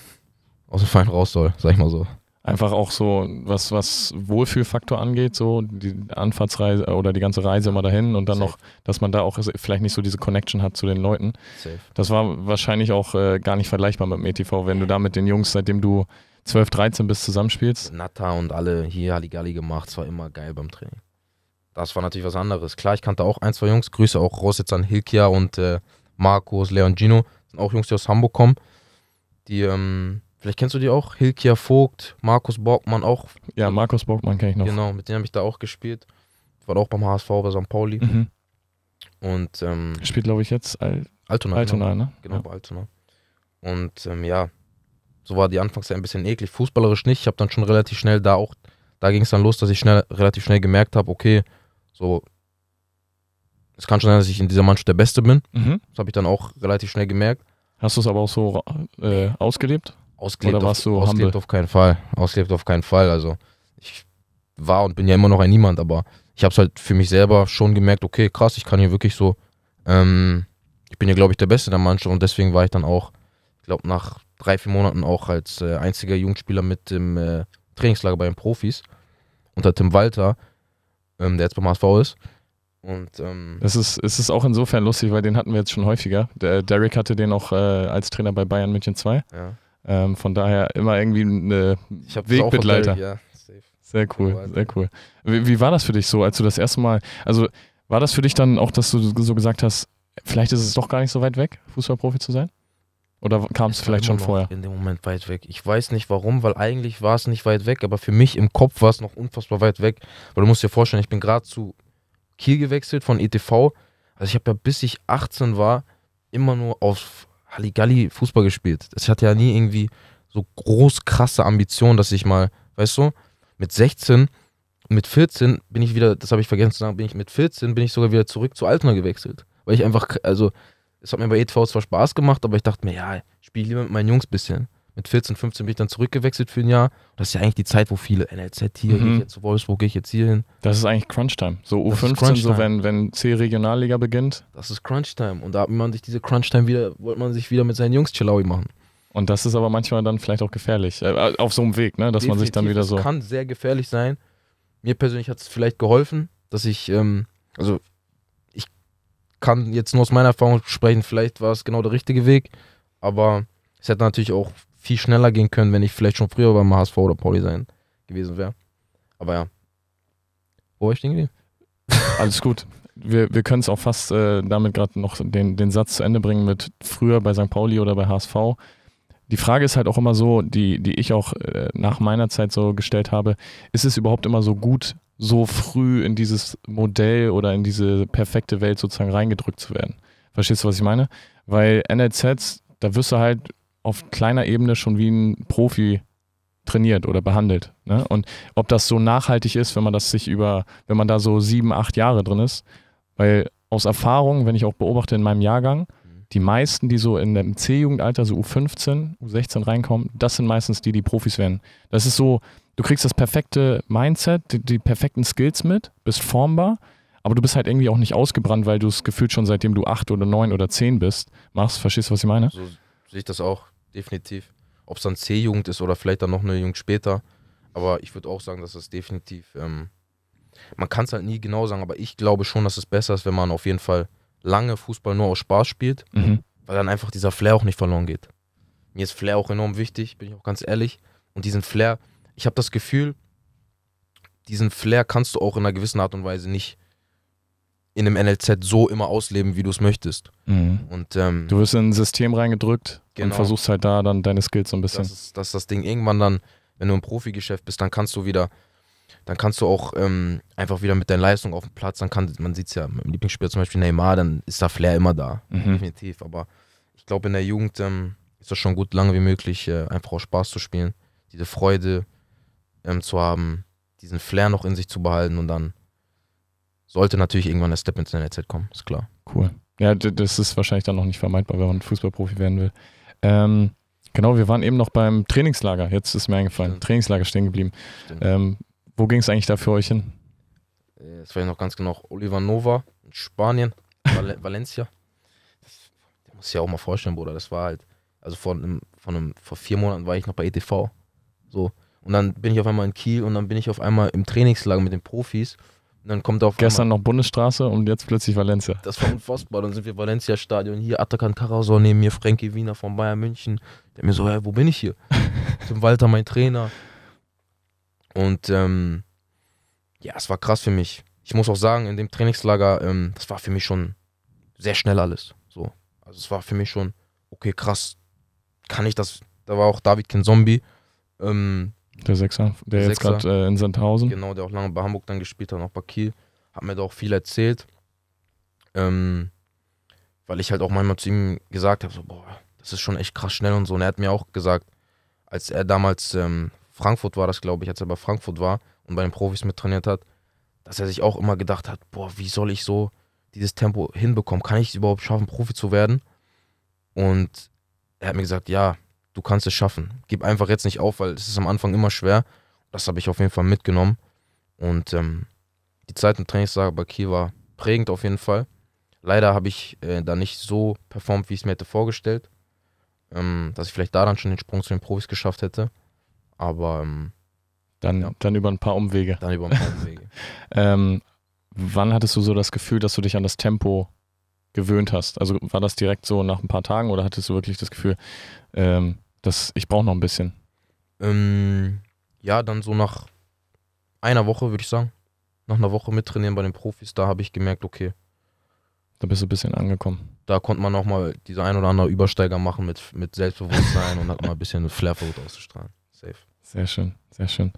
aus dem Verein raus soll, sag ich mal so. Einfach auch so, was, was Wohlfühlfaktor angeht, so die Anfahrtsreise äh, oder die ganze Reise immer dahin und dann Safe. noch, dass man da auch vielleicht nicht so diese Connection hat zu den Leuten. Safe. Das war wahrscheinlich auch äh, gar nicht vergleichbar mit dem ETV, wenn du da mit den Jungs, seitdem du 12, 13 bist, zusammenspielst. Natta und alle hier Halligalli gemacht, es war immer geil beim Training. Das war natürlich was anderes. Klar, ich kannte auch ein, zwei Jungs, Grüße auch raus jetzt an Hilkia und äh, Markus, Leon, Gino, das sind auch Jungs, die aus Hamburg kommen, die, ähm, Vielleicht kennst du die auch? Hilkia Vogt, Markus Borgmann auch. Ja, Markus Borgmann kenne ich noch. Genau, mit denen habe ich da auch gespielt. War auch beim HSV bei St. Pauli. Mhm. Und ähm, spielt, glaube ich, jetzt Al Altona. Altona, genau, ne? Genau, ja. bei Altona. Und ähm, ja, so war die Anfangszeit ein bisschen eklig. Fußballerisch nicht. Ich habe dann schon relativ schnell da auch, da ging es dann los, dass ich schnell, relativ schnell gemerkt habe, okay, so, es kann schon sein, dass ich in dieser Mannschaft der Beste bin. Mhm. Das habe ich dann auch relativ schnell gemerkt. Hast du es aber auch so äh, ausgelebt? ausgelebt, Oder warst auf, du ausklebt auf keinen Fall. Ausgelebt auf keinen Fall. Also ich war und bin ja immer noch ein Niemand, aber ich habe es halt für mich selber schon gemerkt, okay, krass, ich kann hier wirklich so, ähm, ich bin ja, glaube ich, der Beste der Mannschaft und deswegen war ich dann auch, ich glaube, nach drei, vier Monaten auch als äh, einziger Jugendspieler mit im äh, Trainingslager bei den Profis unter Tim Walter, ähm, der jetzt beim HSV ist. Und, ähm, es, ist, es ist auch insofern lustig, weil den hatten wir jetzt schon häufiger. Der Derek hatte den auch äh, als Trainer bei Bayern München 2. Ja. Ähm, von daher immer irgendwie eine ich Wegbegleiter. Ja, safe. Sehr cool, sehr cool. Wie, wie war das für dich so, als du das erste Mal, also war das für dich dann auch, dass du so gesagt hast, vielleicht ist es doch gar nicht so weit weg, Fußballprofi zu sein? Oder kam es vielleicht schon vorher? In dem Moment weit weg. Ich weiß nicht warum, weil eigentlich war es nicht weit weg, aber für mich im Kopf war es noch unfassbar weit weg. Weil du musst dir vorstellen, ich bin gerade zu Kiel gewechselt von ETV. Also ich habe ja bis ich 18 war immer nur auf Halligalli Fußball gespielt. Ich hatte ja nie irgendwie so groß krasse Ambitionen, dass ich mal, weißt du, mit 16, mit 14 bin ich wieder, das habe ich vergessen zu sagen, bin ich mit 14 bin ich sogar wieder zurück zu Altona gewechselt, weil ich einfach also es hat mir bei ETV zwar Spaß gemacht, aber ich dachte mir, ja, spiele lieber mit meinen Jungs ein bisschen. Mit 14, 15 bin ich dann zurückgewechselt für ein Jahr. Das ist ja eigentlich die Zeit, wo viele NLZ hier, mhm. gehe ich jetzt zu Wolfsburg, gehe ich jetzt hier hin. Das ist eigentlich Crunchtime. So U15, so wenn, wenn C-Regionalliga beginnt. Das ist Crunchtime. Und da hat man sich diese Crunchtime wieder, wollte man sich wieder mit seinen Jungs Chilaui machen. Und das ist aber manchmal dann vielleicht auch gefährlich. Äh, äh auf so einem Weg, ne? dass Definitiv, man sich dann wieder so. Das kann sehr gefährlich sein. Mir persönlich hat es vielleicht geholfen, dass ich, ähm, also ich kann jetzt nur aus meiner Erfahrung sprechen, vielleicht war es genau der richtige Weg, aber es hätte natürlich auch viel schneller gehen können, wenn ich vielleicht schon früher beim HSV oder Pauli sein gewesen wäre. Aber ja. Wo war ich denn Alles gut. Wir, wir können es auch fast äh, damit gerade noch den, den Satz zu Ende bringen mit früher bei St. Pauli oder bei HSV. Die Frage ist halt auch immer so, die, die ich auch äh, nach meiner Zeit so gestellt habe, ist es überhaupt immer so gut, so früh in dieses Modell oder in diese perfekte Welt sozusagen reingedrückt zu werden? Verstehst du, was ich meine? Weil NLZs, da wirst du halt auf kleiner Ebene schon wie ein Profi trainiert oder behandelt. Ne? Und ob das so nachhaltig ist, wenn man das sich über, wenn man da so sieben, acht Jahre drin ist, weil aus Erfahrung, wenn ich auch beobachte in meinem Jahrgang, mhm. die meisten, die so in dem C-Jugendalter, so U15, U16 reinkommen, das sind meistens die, die Profis werden. Das ist so, du kriegst das perfekte Mindset, die, die perfekten Skills mit, bist formbar, aber du bist halt irgendwie auch nicht ausgebrannt, weil du es gefühlt schon seitdem du acht oder neun oder zehn bist, machst, verstehst du, was ich meine? So sehe ich das auch definitiv. Ob es dann C-Jugend ist oder vielleicht dann noch eine Jugend später. Aber ich würde auch sagen, dass das definitiv. Ähm, man kann es halt nie genau sagen, aber ich glaube schon, dass es besser ist, wenn man auf jeden Fall lange Fußball nur aus Spaß spielt, mhm. weil dann einfach dieser Flair auch nicht verloren geht. Mir ist Flair auch enorm wichtig, bin ich auch ganz ehrlich. Und diesen Flair, ich habe das Gefühl, diesen Flair kannst du auch in einer gewissen Art und Weise nicht in einem NLZ so immer ausleben, wie du es möchtest. Mhm. Und, ähm, du wirst in ein System reingedrückt genau. und versuchst halt da dann deine Skills so ein bisschen. Das ist, das, ist das Ding. Irgendwann dann, wenn du im Profigeschäft bist, dann kannst du wieder, dann kannst du auch ähm, einfach wieder mit deiner Leistung auf dem Platz, dann kann, man sieht es ja, im Lieblingsspieler zum Beispiel Neymar, dann ist da Flair immer da. Mhm. Definitiv. Aber ich glaube, in der Jugend ähm, ist das schon gut, lange wie möglich äh, einfach auch Spaß zu spielen, diese Freude ähm, zu haben, diesen Flair noch in sich zu behalten und dann sollte natürlich irgendwann der Step ins NLZ kommen, ist klar. Cool. Ja, das ist wahrscheinlich dann noch nicht vermeidbar, wenn man Fußballprofi werden will. Ähm, genau, wir waren eben noch beim Trainingslager. Jetzt ist mir eingefallen. Stimmt. Trainingslager stehen geblieben. Ähm, wo ging es eigentlich da für euch hin? Äh, das war ja noch ganz genau Oliver Nova in Spanien, Val Valencia. Das, das muss ich ja auch mal vorstellen, Bruder. Das war halt, also vor, einem, vor, einem, vor vier Monaten war ich noch bei ETV. So. Und dann bin ich auf einmal in Kiel und dann bin ich auf einmal im Trainingslager mit den Profis und dann kommt auf Gestern noch Bundesstraße und jetzt plötzlich Valencia. Das war unfassbar. Dann sind wir Valencia-Stadion hier, Atakan Karasor neben mir, Frankie Wiener von Bayern München. Der mir so, hey, wo bin ich hier? Tim Walter, mein Trainer. Und ähm, ja, es war krass für mich. Ich muss auch sagen, in dem Trainingslager, ähm, das war für mich schon sehr schnell alles. So. Also es war für mich schon, okay, krass, kann ich das? Da war auch David Kinzombie, ähm, der Sechser, der, der jetzt gerade äh, in Sandhausen. Genau, der auch lange bei Hamburg dann gespielt hat, auch bei Kiel. Hat mir da auch viel erzählt. Ähm, weil ich halt auch manchmal zu ihm gesagt habe, so, boah, das ist schon echt krass schnell und so. Und er hat mir auch gesagt, als er damals ähm, Frankfurt war, das glaube ich, als er bei Frankfurt war und bei den Profis mit trainiert hat, dass er sich auch immer gedacht hat, boah, wie soll ich so dieses Tempo hinbekommen? Kann ich es überhaupt schaffen, Profi zu werden? Und er hat mir gesagt, ja, du kannst es schaffen. Gib einfach jetzt nicht auf, weil es ist am Anfang immer schwer. Das habe ich auf jeden Fall mitgenommen. Und ähm, die Zeit im Trainingslager bei Kiel war prägend auf jeden Fall. Leider habe ich äh, da nicht so performt, wie ich es mir hätte vorgestellt. Ähm, dass ich vielleicht da dann schon den Sprung zu den Profis geschafft hätte. Aber ähm, dann, ja. dann über ein paar Umwege. Dann über ein paar Umwege. Ähm, wann hattest du so das Gefühl, dass du dich an das Tempo gewöhnt hast? Also war das direkt so nach ein paar Tagen oder hattest du wirklich das Gefühl, ähm, dass ich brauche noch ein bisschen? Ähm, ja, dann so nach einer Woche würde ich sagen. Nach einer Woche mittrainieren bei den Profis, da habe ich gemerkt, okay. Da bist du ein bisschen angekommen. Da konnte man auch mal diese ein oder andere Übersteiger machen mit, mit Selbstbewusstsein und hat mal ein bisschen Flair versucht auszustrahlen. Safe. Sehr schön, sehr schön.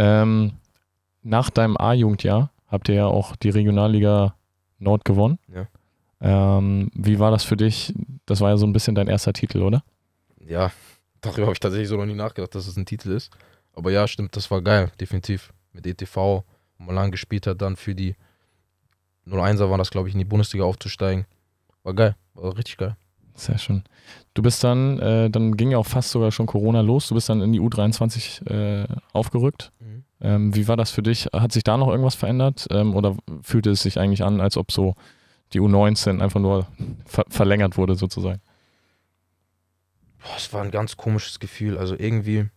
Ähm, nach deinem A-Jugendjahr habt ihr ja auch die Regionalliga Nord gewonnen. Ja. Ähm, wie war das für dich? Das war ja so ein bisschen dein erster Titel, oder? Ja, darüber habe ich tatsächlich so noch nie nachgedacht, dass es das ein Titel ist. Aber ja, stimmt, das war geil, definitiv. Mit ETV, wo man lang gespielt hat, dann für die 01er war das, glaube ich, in die Bundesliga aufzusteigen. War geil, war richtig geil. Sehr schön. Du bist dann, äh, dann ging ja auch fast sogar schon Corona los, du bist dann in die U23 äh, aufgerückt. Mhm. Ähm, wie war das für dich? Hat sich da noch irgendwas verändert? Ähm, oder fühlte es sich eigentlich an, als ob so die U19 einfach nur ver verlängert wurde sozusagen. Boah, es war ein ganz komisches Gefühl. Also irgendwie.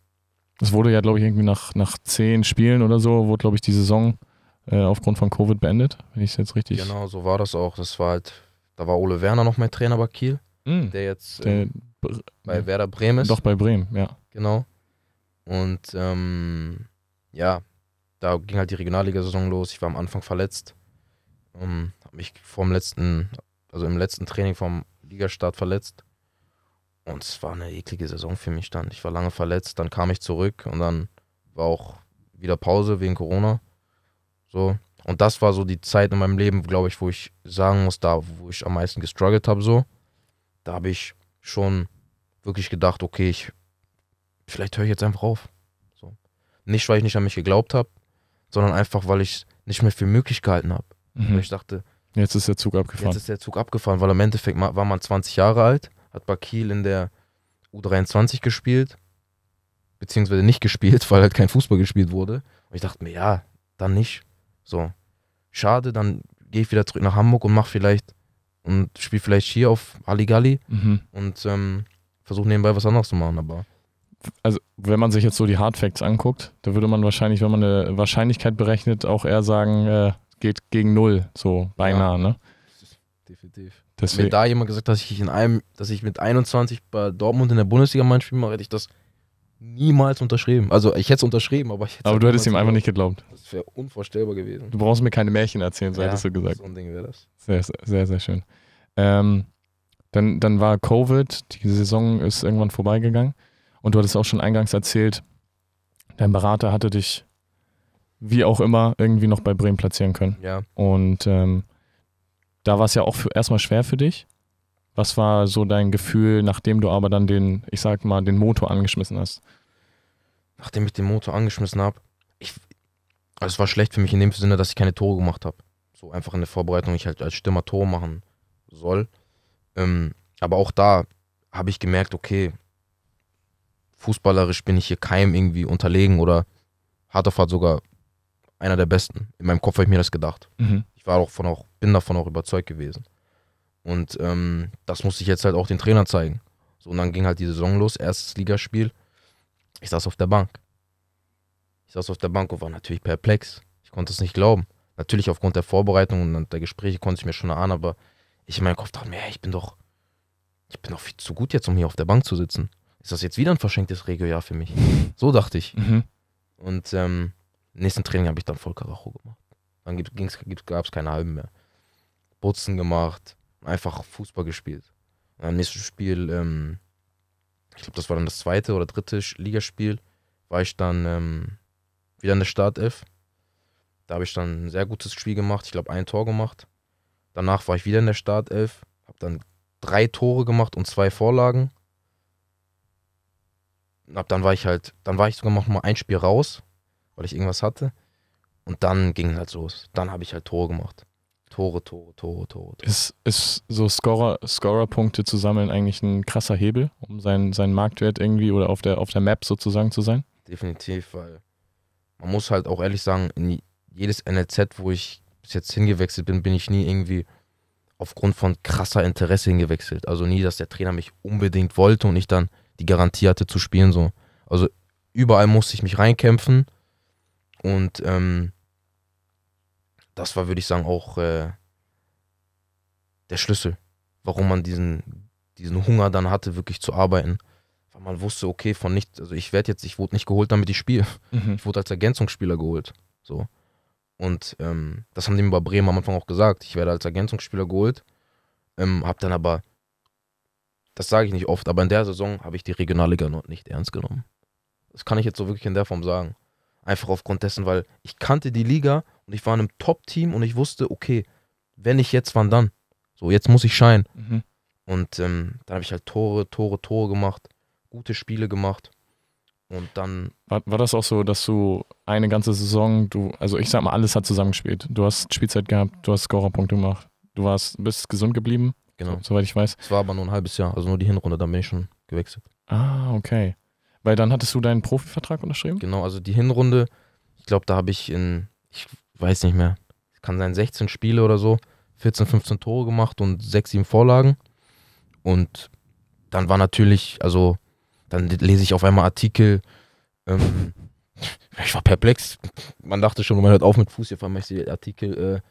Es wurde ja, glaube ich, irgendwie nach, nach zehn Spielen oder so, wurde, glaube ich, die Saison äh, aufgrund von Covid beendet, wenn ich es jetzt richtig. Genau, so war das auch. Das war halt, da war Ole Werner noch mein Trainer bei Kiel, mm, der jetzt der, bei Werder Bremen ist. Doch bei Bremen, ja. Genau. Und ähm, ja, da ging halt die Regionalliga-Saison los. Ich war am Anfang verletzt. Um, ähm, mich vom letzten, also im letzten Training vom Ligastart verletzt. Und es war eine eklige Saison für mich dann. Ich war lange verletzt, dann kam ich zurück und dann war auch wieder Pause wegen Corona. So. Und das war so die Zeit in meinem Leben, glaube ich, wo ich sagen muss, da, wo ich am meisten gestruggelt habe, so. Da habe ich schon wirklich gedacht, okay, ich, vielleicht höre ich jetzt einfach auf. So. Nicht, weil ich nicht an mich geglaubt habe, sondern einfach, weil ich nicht mehr für möglich gehalten habe. Mhm. Weil ich dachte, Jetzt ist der Zug abgefahren. Jetzt ist der Zug abgefahren, weil im Endeffekt war man 20 Jahre alt, hat bei Kiel in der U23 gespielt, beziehungsweise nicht gespielt, weil halt kein Fußball gespielt wurde. Und ich dachte mir, ja, dann nicht. So, schade, dann gehe ich wieder zurück nach Hamburg und mache vielleicht und spiele vielleicht hier auf Halligalli mhm. und ähm, versuche nebenbei was anderes zu machen, aber also wenn man sich jetzt so die Hard Facts anguckt, da würde man wahrscheinlich, wenn man eine Wahrscheinlichkeit berechnet, auch eher sagen, äh, geht gegen null, so beinahe, ja. ne? Definitiv. Deswegen. Wenn mir da jemand gesagt, dass ich in einem, dass ich mit 21 bei Dortmund in der Bundesliga mein Spiel mache, hätte ich das niemals unterschrieben. Also ich hätte es unterschrieben, aber ich hätte Aber du hättest ihm einfach nicht geglaubt. Das wäre unvorstellbar gewesen. Du brauchst mir keine Märchen erzählen, so ja, hättest du gesagt. So ein Ding wäre das. Sehr, sehr, sehr schön. Ähm, dann, dann war Covid, die Saison ist irgendwann vorbeigegangen und du hattest auch schon eingangs erzählt, dein Berater hatte dich wie auch immer, irgendwie noch bei Bremen platzieren können. Ja. Und ähm, da war es ja auch erstmal schwer für dich. Was war so dein Gefühl, nachdem du aber dann den, ich sag mal, den Motor angeschmissen hast? Nachdem ich den Motor angeschmissen habe, also es war schlecht für mich in dem Sinne, dass ich keine Tore gemacht habe. So einfach in der Vorbereitung, ich halt als Stürmer Tore machen soll. Ähm, aber auch da habe ich gemerkt, okay, fußballerisch bin ich hier keinem irgendwie unterlegen oder Hart auf sogar einer der besten. In meinem Kopf habe ich mir das gedacht. Mhm. Ich war auch von auch, bin davon auch überzeugt gewesen. Und ähm, das musste ich jetzt halt auch den Trainer zeigen. So, und dann ging halt die Saison los, erstes Ligaspiel. Ich saß auf der Bank. Ich saß auf der Bank und war natürlich perplex. Ich konnte es nicht glauben. Natürlich aufgrund der Vorbereitung und der Gespräche konnte ich mir schon ahnen, aber ich in meinem Kopf dachte mir, ich bin doch, ich bin doch viel zu gut jetzt, um hier auf der Bank zu sitzen. Ist das jetzt wieder ein verschenktes Regio-Jahr für mich? So dachte ich. Mhm. Und ähm, Nächsten Training habe ich dann voll Karacho gemacht. Dann gab es keine halben mehr. Putzen gemacht, einfach Fußball gespielt. Und am nächsten Spiel, ähm, ich glaube, das war dann das zweite oder dritte Ligaspiel, war ich dann ähm, wieder in der Startelf. Da habe ich dann ein sehr gutes Spiel gemacht, ich glaube, ein Tor gemacht. Danach war ich wieder in der Startelf, habe dann drei Tore gemacht und zwei Vorlagen. Ab dann war ich halt, dann war ich sogar noch mal ein Spiel raus, weil ich irgendwas hatte. Und dann ging halt los. Dann habe ich halt Tore gemacht. Tore, Tore, Tore, Tore. Tore. Ist, ist so Scorer-Punkte Scorer zu sammeln eigentlich ein krasser Hebel, um seinen, seinen Marktwert irgendwie oder auf der, auf der Map sozusagen zu sein? Definitiv, weil man muss halt auch ehrlich sagen, in jedes NLZ, wo ich bis jetzt hingewechselt bin, bin ich nie irgendwie aufgrund von krasser Interesse hingewechselt. Also nie, dass der Trainer mich unbedingt wollte und ich dann die Garantie hatte zu spielen. So. Also überall musste ich mich reinkämpfen und ähm, das war, würde ich sagen, auch äh, der Schlüssel, warum man diesen, diesen Hunger dann hatte, wirklich zu arbeiten. Weil man wusste, okay, von nichts, also ich werde jetzt, ich wurde nicht geholt, damit ich spiele. Mhm. Ich wurde als Ergänzungsspieler geholt. So. Und ähm, das haben die mir bei Bremen am Anfang auch gesagt. Ich werde als Ergänzungsspieler geholt, ähm, habe dann aber, das sage ich nicht oft, aber in der Saison habe ich die Regionalliga noch nicht ernst genommen. Das kann ich jetzt so wirklich in der Form sagen. Einfach aufgrund dessen, weil ich kannte die Liga und ich war in einem Top-Team und ich wusste, okay, wenn nicht jetzt, wann dann? So, jetzt muss ich scheinen. Mhm. Und ähm, dann habe ich halt Tore, Tore, Tore gemacht, gute Spiele gemacht. Und dann. War, war das auch so, dass du eine ganze Saison, du, also ich sag mal, alles hat zusammengespielt. Du hast Spielzeit gehabt, du hast Scorerpunkte gemacht, du warst, bist gesund geblieben. Genau. So, soweit ich weiß. Es war aber nur ein halbes Jahr, also nur die Hinrunde, dann bin ich schon gewechselt. Ah, okay. Weil dann hattest du deinen Profivertrag unterschrieben? Genau, also die Hinrunde, ich glaube, da habe ich in, ich weiß nicht mehr, kann sein 16 Spiele oder so, 14, 15 Tore gemacht und 6, 7 Vorlagen. Und dann war natürlich, also dann lese ich auf einmal Artikel, ähm, ich war perplex. Man dachte schon, man hört auf mit Fuß. Hier fand ich die Artikel, äh,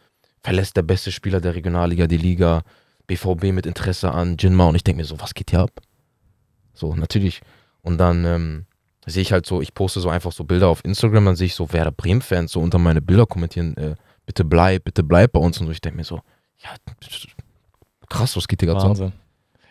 verlässt der beste Spieler der Regionalliga die Liga, BVB mit Interesse an Jinma. Und ich denke mir so, was geht hier ab? So, natürlich und dann ähm, sehe ich halt so, ich poste so einfach so Bilder auf Instagram, dann sehe ich so Werder Bremen-Fans so unter meine Bilder kommentieren, äh, bitte bleib, bitte bleib bei uns. Und so, ich denke mir so, ja, krass, was geht hier gerade so?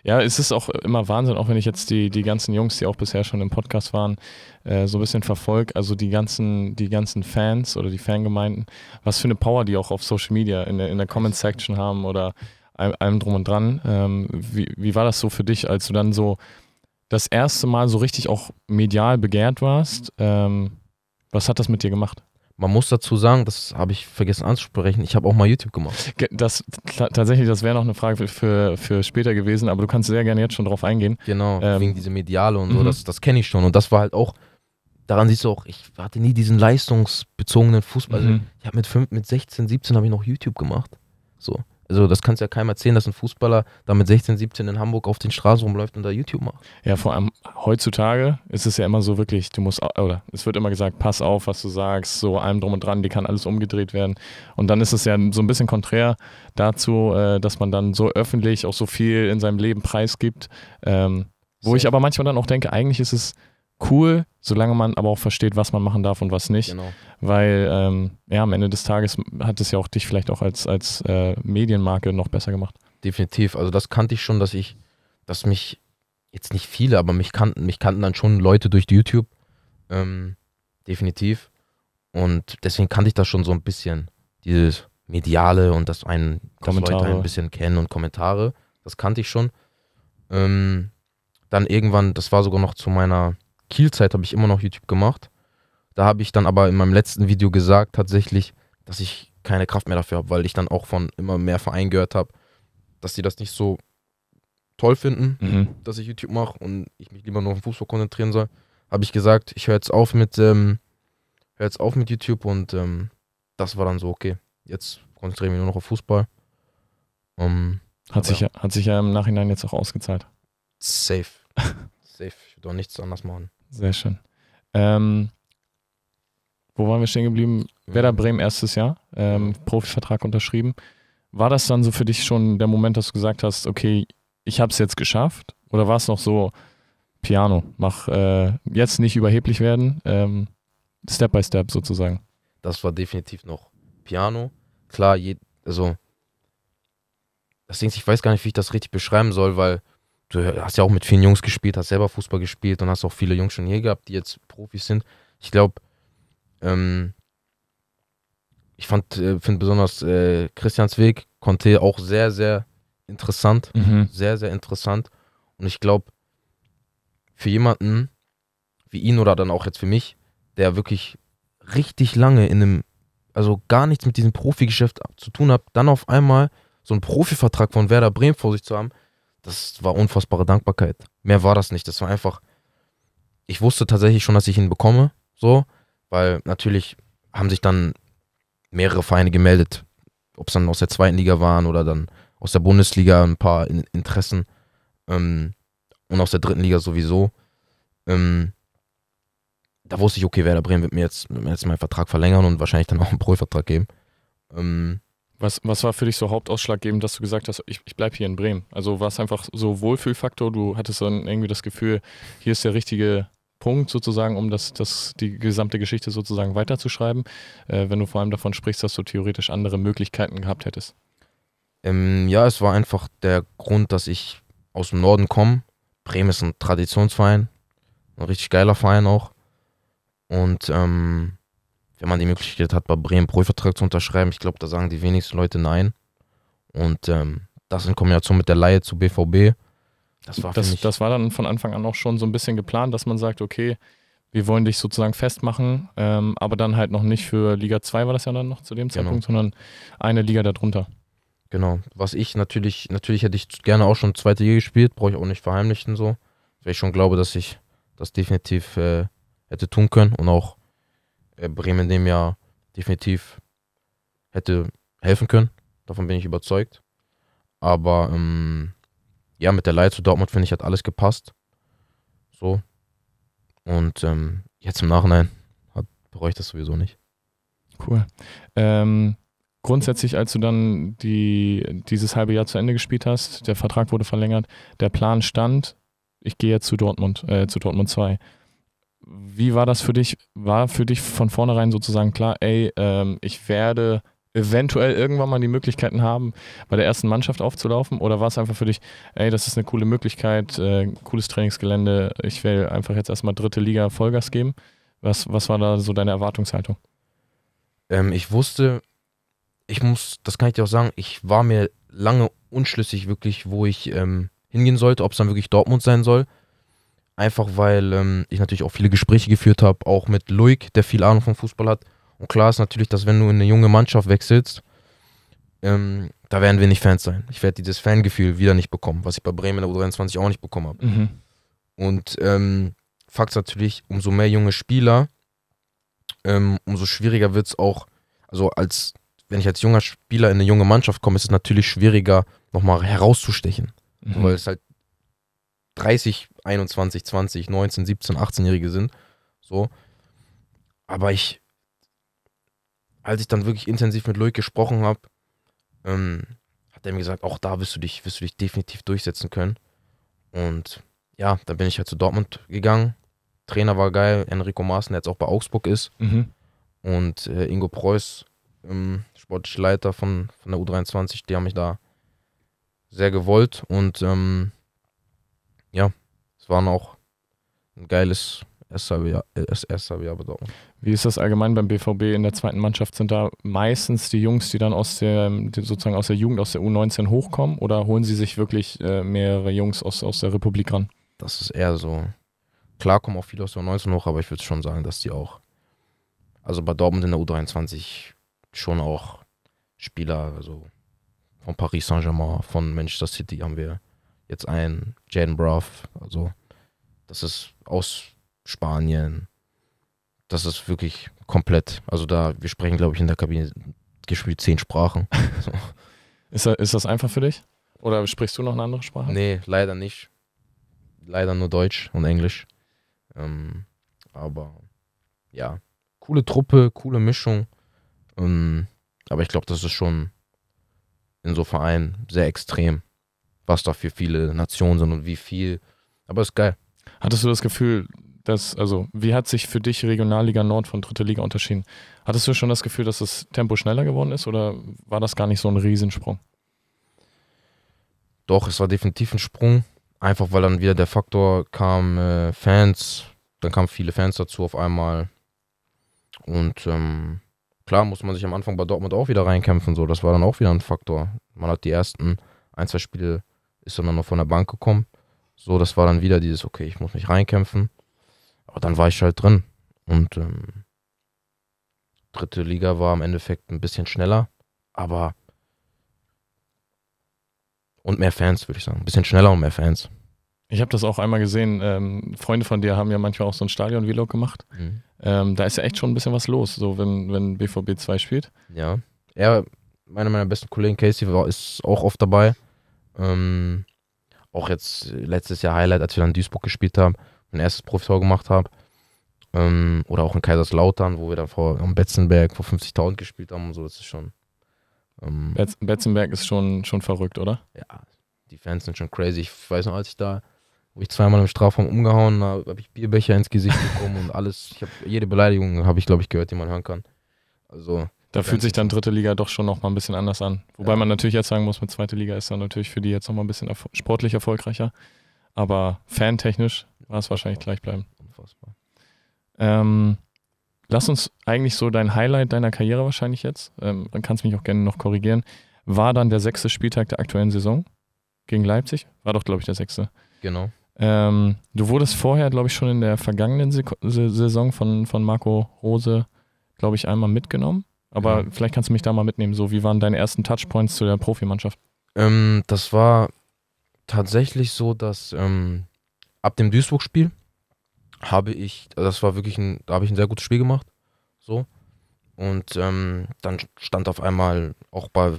Ja, es ist auch immer Wahnsinn, auch wenn ich jetzt die, die ganzen Jungs, die auch bisher schon im Podcast waren, äh, so ein bisschen verfolge, also die ganzen, die ganzen Fans oder die Fangemeinden, was für eine Power die auch auf Social Media in der, in der Comment-Section haben oder allem, allem drum und dran. Ähm, wie, wie war das so für dich, als du dann so das erste Mal so richtig auch medial begehrt warst. Ähm, was hat das mit dir gemacht? Man muss dazu sagen, das habe ich vergessen anzusprechen, ich habe auch mal YouTube gemacht. Das tatsächlich, das wäre noch eine Frage für, für später gewesen, aber du kannst sehr gerne jetzt schon drauf eingehen. Genau, ähm, wegen diese Mediale und so, mhm. das, das kenne ich schon. Und das war halt auch, daran siehst du auch, ich hatte nie diesen leistungsbezogenen Fußball. Mhm. Also ich habe mit, mit 16, 17 habe ich noch YouTube gemacht. So. Also das kannst du ja keinem erzählen, dass ein Fußballer da mit 16, 17 in Hamburg auf den Straßen rumläuft und da YouTube macht. Ja, vor allem heutzutage ist es ja immer so wirklich, du musst, oder es wird immer gesagt, pass auf, was du sagst, so allem drum und dran, die kann alles umgedreht werden. Und dann ist es ja so ein bisschen konträr dazu, äh, dass man dann so öffentlich auch so viel in seinem Leben preisgibt. Ähm, wo ich aber manchmal dann auch denke, eigentlich ist es cool, solange man aber auch versteht, was man machen darf und was nicht. Genau. Weil ähm, ja, am Ende des Tages hat es ja auch dich vielleicht auch als, als äh, Medienmarke noch besser gemacht. Definitiv. Also das kannte ich schon, dass ich, dass mich jetzt nicht viele, aber mich kannten, mich kannten dann schon Leute durch YouTube. Ähm, definitiv. Und deswegen kannte ich das schon so ein bisschen, dieses Mediale und das einen, dass Leute ein bisschen kennen und Kommentare. Das kannte ich schon. Ähm, dann irgendwann, das war sogar noch zu meiner Kielzeit habe ich immer noch YouTube gemacht. Da habe ich dann aber in meinem letzten Video gesagt, tatsächlich, dass ich keine Kraft mehr dafür habe, weil ich dann auch von immer mehr Vereinen gehört habe, dass sie das nicht so toll finden, mhm. dass ich YouTube mache und ich mich lieber nur auf den Fußball konzentrieren soll. Habe ich gesagt, ich höre jetzt auf mit, ähm, höre jetzt auf mit YouTube und ähm, das war dann so, okay, jetzt konzentriere ich mich nur noch auf Fußball. Um, ähm, hat, sich, ja. hat sich ja im Nachhinein jetzt auch ausgezahlt. Safe. Safe. Ich würde auch nichts anderes machen. Sehr schön. Ähm, wo waren wir stehen geblieben? Werder ähm. Bremen erstes Jahr, ähm, Profivertrag unterschrieben. War das dann so für dich schon der Moment, dass du gesagt hast, okay, ich habe es jetzt geschafft? Oder war es noch so, Piano, mach äh, jetzt nicht überheblich werden, ähm, Step by Step sozusagen? Das war definitiv noch Piano. Klar, je, also das Ding, ich weiß gar nicht, wie ich das richtig beschreiben soll, weil du hast ja auch mit vielen Jungs gespielt, hast selber Fußball gespielt und hast auch viele Jungs schon hier gehabt, die jetzt Profis sind. Ich glaube, ähm, ich fand äh, finde besonders äh, Christians Weg, Conte auch sehr, sehr interessant. Mhm. Sehr, sehr interessant. Und ich glaube, für jemanden wie ihn oder dann auch jetzt für mich, der wirklich richtig lange in einem, also gar nichts mit diesem Profigeschäft zu tun hat, dann auf einmal so einen Profivertrag von Werder Bremen vor sich zu haben, das war unfassbare Dankbarkeit. Mehr war das nicht. Das war einfach. Ich wusste tatsächlich schon, dass ich ihn bekomme, so, weil natürlich haben sich dann mehrere Vereine gemeldet, ob es dann aus der zweiten Liga waren oder dann aus der Bundesliga ein paar Interessen ähm, und aus der dritten Liga sowieso. Ähm, da wusste ich, okay, Werder Bremen wird mir jetzt, wird mir jetzt meinen Vertrag verlängern und wahrscheinlich dann auch einen Profivertrag geben. Ähm, was, was war für dich so hauptausschlaggebend, dass du gesagt hast, ich, ich bleibe hier in Bremen? Also war es einfach so Wohlfühlfaktor, du hattest dann irgendwie das Gefühl, hier ist der richtige Punkt sozusagen, um das, das, die gesamte Geschichte sozusagen weiterzuschreiben, äh, wenn du vor allem davon sprichst, dass du theoretisch andere Möglichkeiten gehabt hättest? Ähm, ja, es war einfach der Grund, dass ich aus dem Norden komme. Bremen ist ein Traditionsverein, ein richtig geiler Verein auch. Und ähm, wenn man die Möglichkeit hat, bei Bremen Profivertrag zu unterschreiben. Ich glaube, da sagen die wenigsten Leute nein. Und ähm, das in Kombination mit der Laie zu BVB, das war das, das war dann von Anfang an auch schon so ein bisschen geplant, dass man sagt, okay, wir wollen dich sozusagen festmachen, ähm, aber dann halt noch nicht für Liga 2 war das ja dann noch zu dem genau. Zeitpunkt, genau. sondern eine Liga darunter. Genau, was ich natürlich, natürlich hätte ich gerne auch schon zweite Liga gespielt, brauche ich auch nicht verheimlichen so, weil ich schon glaube, dass ich das definitiv äh, hätte tun können und auch äh, Bremen in dem Jahr definitiv hätte helfen können. Davon bin ich überzeugt. Aber ähm, ja, mit der Leihe zu Dortmund, finde ich, hat alles gepasst. So. Und ähm, jetzt im Nachhinein hat, bereue ich das sowieso nicht. Cool. Ähm, grundsätzlich, als du dann die, dieses halbe Jahr zu Ende gespielt hast, der Vertrag wurde verlängert, der Plan stand, ich gehe jetzt zu Dortmund, äh, zu Dortmund 2 wie war das für dich? War für dich von vornherein sozusagen klar, ey, ähm, ich werde eventuell irgendwann mal die Möglichkeiten haben, bei der ersten Mannschaft aufzulaufen? Oder war es einfach für dich, ey, das ist eine coole Möglichkeit, äh, cooles Trainingsgelände, ich will einfach jetzt erstmal dritte Liga Vollgas geben? Was, was war da so deine Erwartungshaltung? Ähm, ich wusste, ich muss, das kann ich dir auch sagen, ich war mir lange unschlüssig wirklich, wo ich ähm, hingehen sollte, ob es dann wirklich Dortmund sein soll. Einfach weil ähm, ich natürlich auch viele Gespräche geführt habe, auch mit Luik, der viel Ahnung vom Fußball hat. Und klar ist natürlich, dass wenn du in eine junge Mannschaft wechselst, ähm, da werden wir nicht Fans sein. Ich werde dieses Fangefühl wieder nicht bekommen, was ich bei Bremen in der U23 auch nicht bekommen habe. Mhm. Und ähm, Fakt ist natürlich, umso mehr junge Spieler, ähm, umso schwieriger wird es auch, also als wenn ich als junger Spieler in eine junge Mannschaft komme, ist es natürlich schwieriger, nochmal herauszustechen. Mhm. Weil es halt 30 21, 20, 19, 17, 18-Jährige sind. So. Aber ich, als ich dann wirklich intensiv mit Loic gesprochen habe, ähm, hat er mir gesagt, auch da wirst du dich, wirst du dich definitiv durchsetzen können. Und ja, dann bin ich halt zu Dortmund gegangen. Trainer war geil, Enrico Maaßen, der jetzt auch bei Augsburg ist. Mhm. Und äh, Ingo Preuß, ähm, sportlicher Leiter von, von der U23, die haben mich da sehr gewollt und ähm, ja, es waren auch ein geiles erstes Jahr, erst Jahr bedauern. Wie ist das allgemein beim BVB in der zweiten Mannschaft? Sind da meistens die Jungs, die dann aus der, sozusagen aus der Jugend, aus der U19 hochkommen oder holen sie sich wirklich äh, mehrere Jungs aus, aus der Republik ran? Das ist eher so. Klar kommen auch viele aus der U19 hoch, aber ich würde schon sagen, dass die auch, also bei Dortmund in der U23 schon auch Spieler, also von Paris Saint-Germain, von Manchester City haben wir jetzt ein Jaden Broth. Also, das ist aus Spanien. Das ist wirklich komplett. Also, da, wir sprechen, glaube ich, in der Kabine gespielt zehn Sprachen. so. ist, das, ist das einfach für dich? Oder sprichst du noch eine andere Sprache? Nee, leider nicht. Leider nur Deutsch und Englisch. Ähm, aber ja, coole Truppe, coole Mischung. Ähm, aber ich glaube, das ist schon in so Vereinen sehr extrem was da für viele Nationen sind und wie viel. Aber ist geil. Hattest du das Gefühl, dass, also, wie hat sich für dich Regionalliga Nord von dritter Liga unterschieden? Hattest du schon das Gefühl, dass das Tempo schneller geworden ist oder war das gar nicht so ein Riesensprung? Doch, es war definitiv ein Sprung. Einfach weil dann wieder der Faktor kam, äh, Fans, dann kamen viele Fans dazu auf einmal. Und ähm, klar muss man sich am Anfang bei Dortmund auch wieder reinkämpfen. So, das war dann auch wieder ein Faktor. Man hat die ersten ein, zwei Spiele ist dann noch von der Bank gekommen. So, das war dann wieder dieses, okay, ich muss mich reinkämpfen. Aber dann war ich halt drin. Und ähm, dritte Liga war im Endeffekt ein bisschen schneller, aber und mehr Fans, würde ich sagen. Ein bisschen schneller und mehr Fans. Ich habe das auch einmal gesehen. Ähm, Freunde von dir haben ja manchmal auch so ein Stadion-Vlog gemacht. Mhm. Ähm, da ist ja echt schon ein bisschen was los, so wenn, wenn BVB 2 spielt. Ja. Er, einer meiner besten Kollegen, Casey, war, ist auch oft dabei. Ähm, auch jetzt letztes Jahr Highlight, als wir dann Duisburg gespielt haben, mein erstes Profitor gemacht habe. Ähm, oder auch in Kaiserslautern, wo wir dann vor am Betzenberg vor 50.000 gespielt haben und so, das ist schon. Ähm, Betz Betzenberg ist schon, schon verrückt, oder? Ja, die Fans sind schon crazy. Ich weiß noch, als ich da, wo ich zweimal im Strafraum umgehauen habe, habe ich Bierbecher ins Gesicht bekommen und alles. Ich habe jede Beleidigung, habe ich, glaube ich, gehört, die man hören kann. Also, da fühlt sich dann dritte Liga doch schon nochmal ein bisschen anders an. Wobei ja. man natürlich jetzt sagen muss, mit zweite Liga ist dann natürlich für die jetzt nochmal ein bisschen erfol sportlich erfolgreicher. Aber fantechnisch war es wahrscheinlich gleich bleiben. Unfassbar. Ähm, lass uns eigentlich so dein Highlight deiner Karriere wahrscheinlich jetzt, ähm, dann kannst du mich auch gerne noch korrigieren, war dann der sechste Spieltag der aktuellen Saison gegen Leipzig. War doch, glaube ich, der sechste. Genau. Ähm, du wurdest vorher, glaube ich, schon in der vergangenen Saison von, von Marco Rose, glaube ich, einmal mitgenommen. Aber ja. Genau. vielleicht kannst du mich da mal mitnehmen. So, wie waren deine ersten Touchpoints zu der Profimannschaft? Ähm, das war tatsächlich so, dass ähm, ab dem Duisburg-Spiel habe ich, also das war wirklich ein, da habe ich ein sehr gutes Spiel gemacht. So. Und ähm, dann stand auf einmal auch bei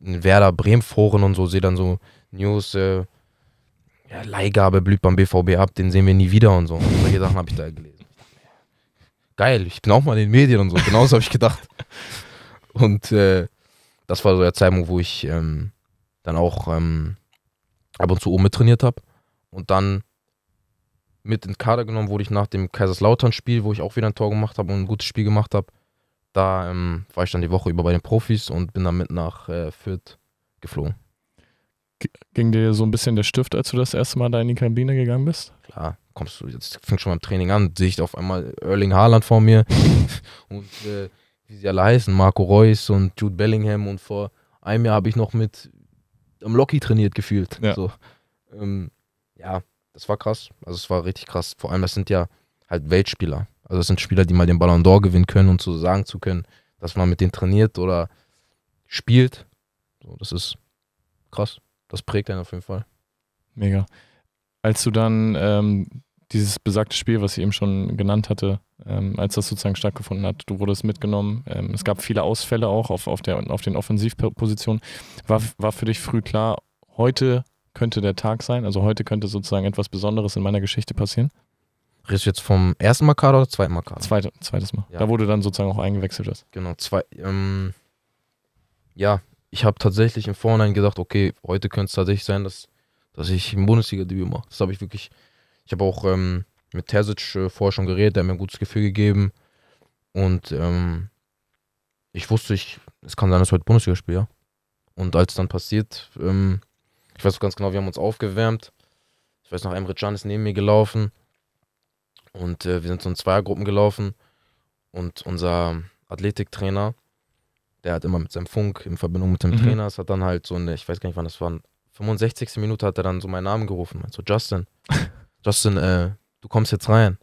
Werder Bremen Foren und so, sehe dann so News, äh, ja, Leihgabe blüht beim BVB ab, den sehen wir nie wieder und so. Und solche Sachen habe ich da gelesen geil, ich bin auch mal in den Medien und so. Genauso habe ich gedacht. Und äh, das war so der Zeitpunkt, wo ich ähm, dann auch ähm, ab und zu oben mittrainiert habe. Und dann mit in den Kader genommen wurde ich nach dem Kaiserslautern-Spiel, wo ich auch wieder ein Tor gemacht habe und ein gutes Spiel gemacht habe. Da ähm, war ich dann die Woche über bei den Profis und bin dann mit nach äh, Fürth geflogen. Ging dir so ein bisschen der Stift, als du das erste Mal da in die Kabine gegangen bist? Klar, kommst du, jetzt fängt schon beim Training an, sehe ich auf einmal Erling Haaland vor mir und äh, wie sie alle heißen, Marco Reus und Jude Bellingham und vor einem Jahr habe ich noch mit am Locky trainiert gefühlt. Ja. So. Ähm, ja, das war krass. Also es war richtig krass. Vor allem, das sind ja halt Weltspieler. Also das sind Spieler, die mal den Ballon d'Or gewinnen können und so sagen zu können, dass man mit denen trainiert oder spielt. So, das ist krass das prägt einen auf jeden Fall. Mega. Als du dann ähm, dieses besagte Spiel, was ich eben schon genannt hatte, ähm, als das sozusagen stattgefunden hat, du wurdest mitgenommen. Ähm, es gab viele Ausfälle auch auf, auf, der, auf den Offensivpositionen. War, war für dich früh klar, heute könnte der Tag sein? Also heute könnte sozusagen etwas Besonderes in meiner Geschichte passieren? Redest du jetzt vom ersten Mal Kader oder zweiten Mal Kader? Zweite, zweites Mal. Ja. Da wurde dann sozusagen auch eingewechselt. Hast. Genau, zwei, ähm, ja, ich habe tatsächlich im Vorhinein gedacht, okay, heute könnte es tatsächlich sein, dass, dass ich ein Bundesliga-Debüt mache. Das habe ich wirklich, ich habe auch ähm, mit Terzic äh, vorher schon geredet, der hat mir ein gutes Gefühl gegeben. Und ähm, ich wusste, ich, es kann sein, dass heute Bundesliga spiele. Ja. Und als es dann passiert, ähm, ich weiß ganz genau, wir haben uns aufgewärmt. Ich weiß noch, Emre Can ist neben mir gelaufen. Und äh, wir sind so in Zweiergruppen gelaufen. Und unser Athletiktrainer, er hat immer mit seinem Funk in Verbindung mit dem mhm. Trainer, es hat dann halt so eine, ich weiß gar nicht wann das war, 65. Minute hat er dann so meinen Namen gerufen, so Justin, Justin, äh, du kommst jetzt rein.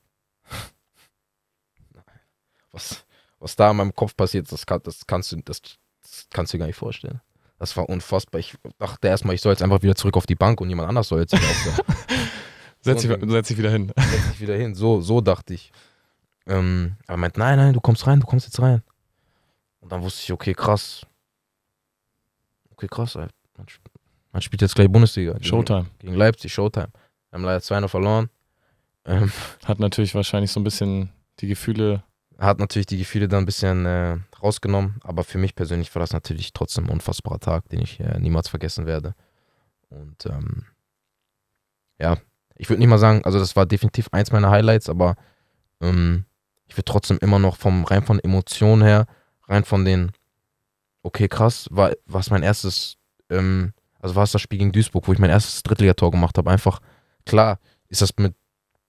was, was da in meinem Kopf passiert, das, kann, das kannst du, das, das kannst du dir gar nicht vorstellen. Das war unfassbar. Ich dachte erstmal, ich soll jetzt einfach wieder zurück auf die Bank und jemand anders soll jetzt setz, dich, setz dich wieder hin. Setz dich wieder hin. So, so dachte ich. Ähm, aber meint, nein, nein, du kommst rein, du kommst jetzt rein. Und dann wusste ich, okay, krass. Okay, krass, Man, sp man spielt jetzt gleich Bundesliga. Showtime. Gegen Leipzig, Showtime. Wir haben leider 2-0 verloren. Ähm, Hat natürlich wahrscheinlich so ein bisschen die Gefühle. Hat natürlich die Gefühle dann ein bisschen äh, rausgenommen. Aber für mich persönlich war das natürlich trotzdem ein unfassbarer Tag, den ich äh, niemals vergessen werde. Und ähm, ja, ich würde nicht mal sagen, also das war definitiv eins meiner Highlights, aber ähm, ich würde trotzdem immer noch vom rein von Emotionen her Rein von den, okay, krass, war es mein erstes, ähm, also war es das Spiel gegen Duisburg, wo ich mein erstes Drittligator gemacht habe. Einfach, klar, ist das mit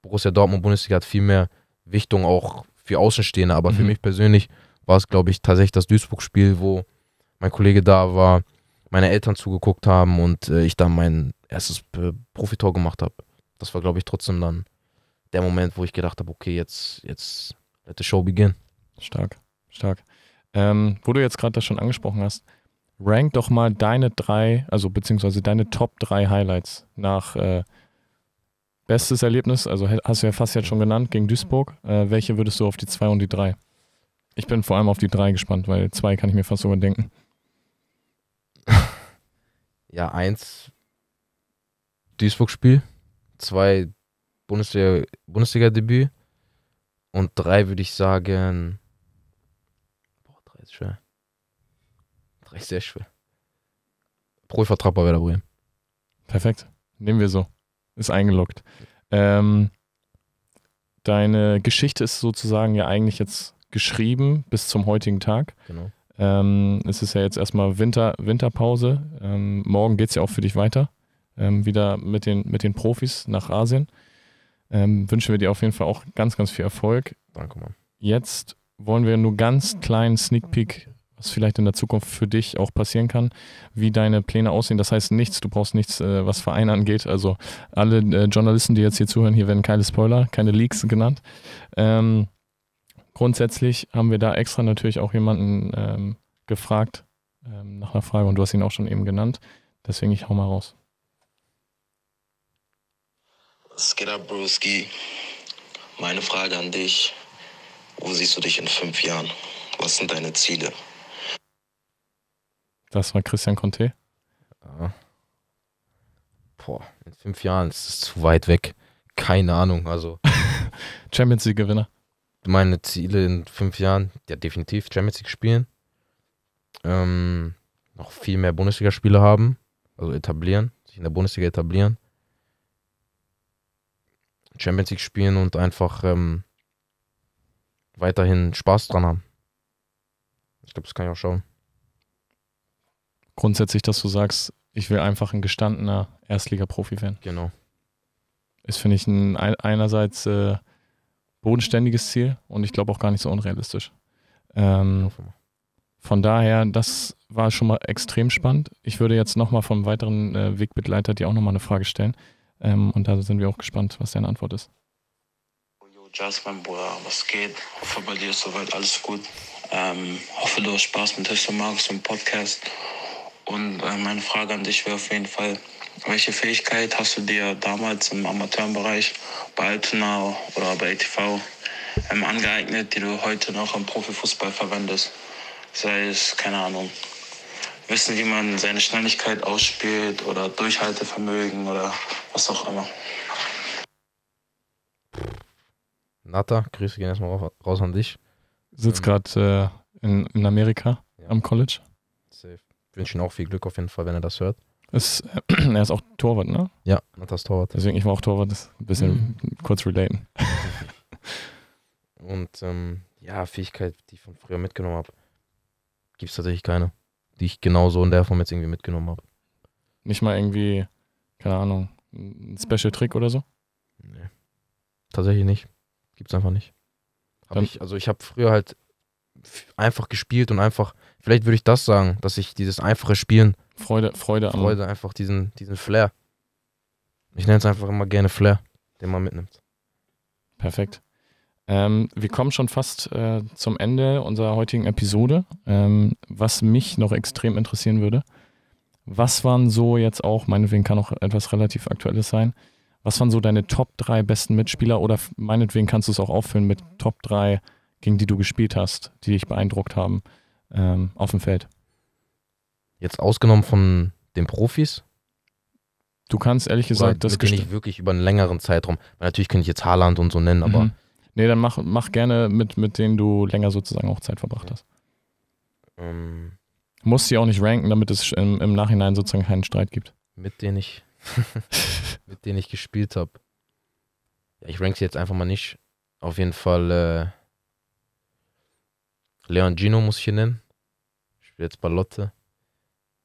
Borussia Dortmund Bundesliga hat viel mehr Wichtung auch für Außenstehende, aber mhm. für mich persönlich war es, glaube ich, tatsächlich das Duisburg-Spiel, wo mein Kollege da war, meine Eltern zugeguckt haben und äh, ich dann mein erstes äh, Profitor gemacht habe. Das war, glaube ich, trotzdem dann der Moment, wo ich gedacht habe, okay, jetzt, jetzt, let the show begin. Stark, stark. Ähm, wo du jetzt gerade das schon angesprochen hast, rank doch mal deine drei, also beziehungsweise deine Top drei Highlights nach äh, bestes Erlebnis, also hast du ja fast jetzt schon genannt, gegen Duisburg. Äh, welche würdest du auf die zwei und die drei? Ich bin vor allem auf die drei gespannt, weil zwei kann ich mir fast sogar denken. Ja, eins Duisburg-Spiel, zwei Bundesliga-Debüt Bundesliga und drei würde ich sagen schwer. Recht sehr schwer. Profi vertragbar Werder Bremen. Perfekt. Nehmen wir so. Ist eingeloggt. Ähm, deine Geschichte ist sozusagen ja eigentlich jetzt geschrieben bis zum heutigen Tag. Genau. Ähm, es ist ja jetzt erstmal Winter, Winterpause. Ähm, morgen geht es ja auch für dich weiter. Ähm, wieder mit den, mit den Profis nach Asien. Ähm, wünschen wir dir auf jeden Fall auch ganz, ganz viel Erfolg. Danke, Mann. Jetzt wollen wir nur ganz kleinen Sneak Peek, was vielleicht in der Zukunft für dich auch passieren kann, wie deine Pläne aussehen. Das heißt nichts, du brauchst nichts, äh, was Vereine angeht. Also alle äh, Journalisten, die jetzt hier zuhören, hier werden keine Spoiler, keine Leaks genannt. Ähm, grundsätzlich haben wir da extra natürlich auch jemanden ähm, gefragt ähm, nach einer Frage und du hast ihn auch schon eben genannt. Deswegen ich hau mal raus. Skidder geht ab, Bruski? Meine Frage an dich. Wo siehst du dich in fünf Jahren? Was sind deine Ziele? Das war Christian Conte. Ja. Boah, in fünf Jahren ist es zu weit weg. Keine Ahnung, also. Champions League-Gewinner. Meine Ziele in fünf Jahren, ja, definitiv Champions League spielen. Ähm, noch viel mehr Bundesligaspiele haben, also etablieren, sich in der Bundesliga etablieren. Champions League spielen und einfach ähm, weiterhin Spaß dran haben. Ich glaube, das kann ich auch schauen. Grundsätzlich, dass du sagst, ich will einfach ein gestandener Erstliga-Profi werden. Genau. Ist, finde ich, ein einerseits äh, bodenständiges Ziel und ich glaube auch gar nicht so unrealistisch. Ähm, von daher, das war schon mal extrem spannend. Ich würde jetzt nochmal vom weiteren äh, Wegbegleiter dir auch nochmal eine Frage stellen. Ähm, und da sind wir auch gespannt, was deine Antwort ist. Just, mein Bruder, was geht? Hoffe bei dir ist soweit alles gut. Ähm, hoffe, du hast Spaß mit Hüste Markus und Podcast. Und äh, meine Frage an dich wäre auf jeden Fall, welche Fähigkeit hast du dir damals im Amateurbereich bei Altona oder bei ETV ähm, angeeignet, die du heute noch im Profifußball verwendest? Sei es, keine Ahnung, Wissen, wie man seine Schnelligkeit ausspielt oder Durchhaltevermögen oder was auch immer. Nata, Grüße gehen erstmal raus an dich. Sitzt ähm, gerade äh, in, in Amerika ja. am College. Safe. Wünsche ihm auch viel Glück auf jeden Fall, wenn er das hört. Ist, äh, er ist auch Torwart, ne? Ja, Nata ist Torwart. Deswegen, ich war auch Torwart, das ein bisschen mhm. kurz relaten. Und ähm, ja, Fähigkeit, die ich von früher mitgenommen habe, gibt es tatsächlich keine, die ich genauso in der Form jetzt irgendwie mitgenommen habe. Nicht mal irgendwie, keine Ahnung, ein Special Trick oder so? Nee. Tatsächlich nicht. Gibt's einfach nicht. Hab ich, also ich habe früher halt einfach gespielt und einfach, vielleicht würde ich das sagen, dass ich dieses einfache Spielen. Freude, Freude, Freude, an. einfach diesen, diesen Flair. Ich nenne es einfach immer gerne Flair, den man mitnimmt. Perfekt. Ähm, wir kommen schon fast äh, zum Ende unserer heutigen Episode. Ähm, was mich noch extrem interessieren würde, was waren so jetzt auch, meinetwegen kann auch etwas relativ Aktuelles sein, was waren so deine Top 3 besten Mitspieler oder meinetwegen kannst du es auch auffüllen mit Top 3, gegen die du gespielt hast, die dich beeindruckt haben ähm, auf dem Feld? Jetzt ausgenommen von den Profis? Du kannst ehrlich gesagt oder das nicht wirklich über einen längeren Zeitraum. Natürlich könnte ich jetzt Haaland und so nennen, aber. Mhm. Nee, dann mach, mach gerne mit, mit denen du länger sozusagen auch Zeit verbracht hast. Ähm, Muss sie auch nicht ranken, damit es im, im Nachhinein sozusagen keinen Streit gibt. Mit denen ich mit denen ich gespielt habe. Ja, ich rank sie jetzt einfach mal nicht. Auf jeden Fall äh, Leon Gino muss ich hier nennen. Ich spiele jetzt Ballotte.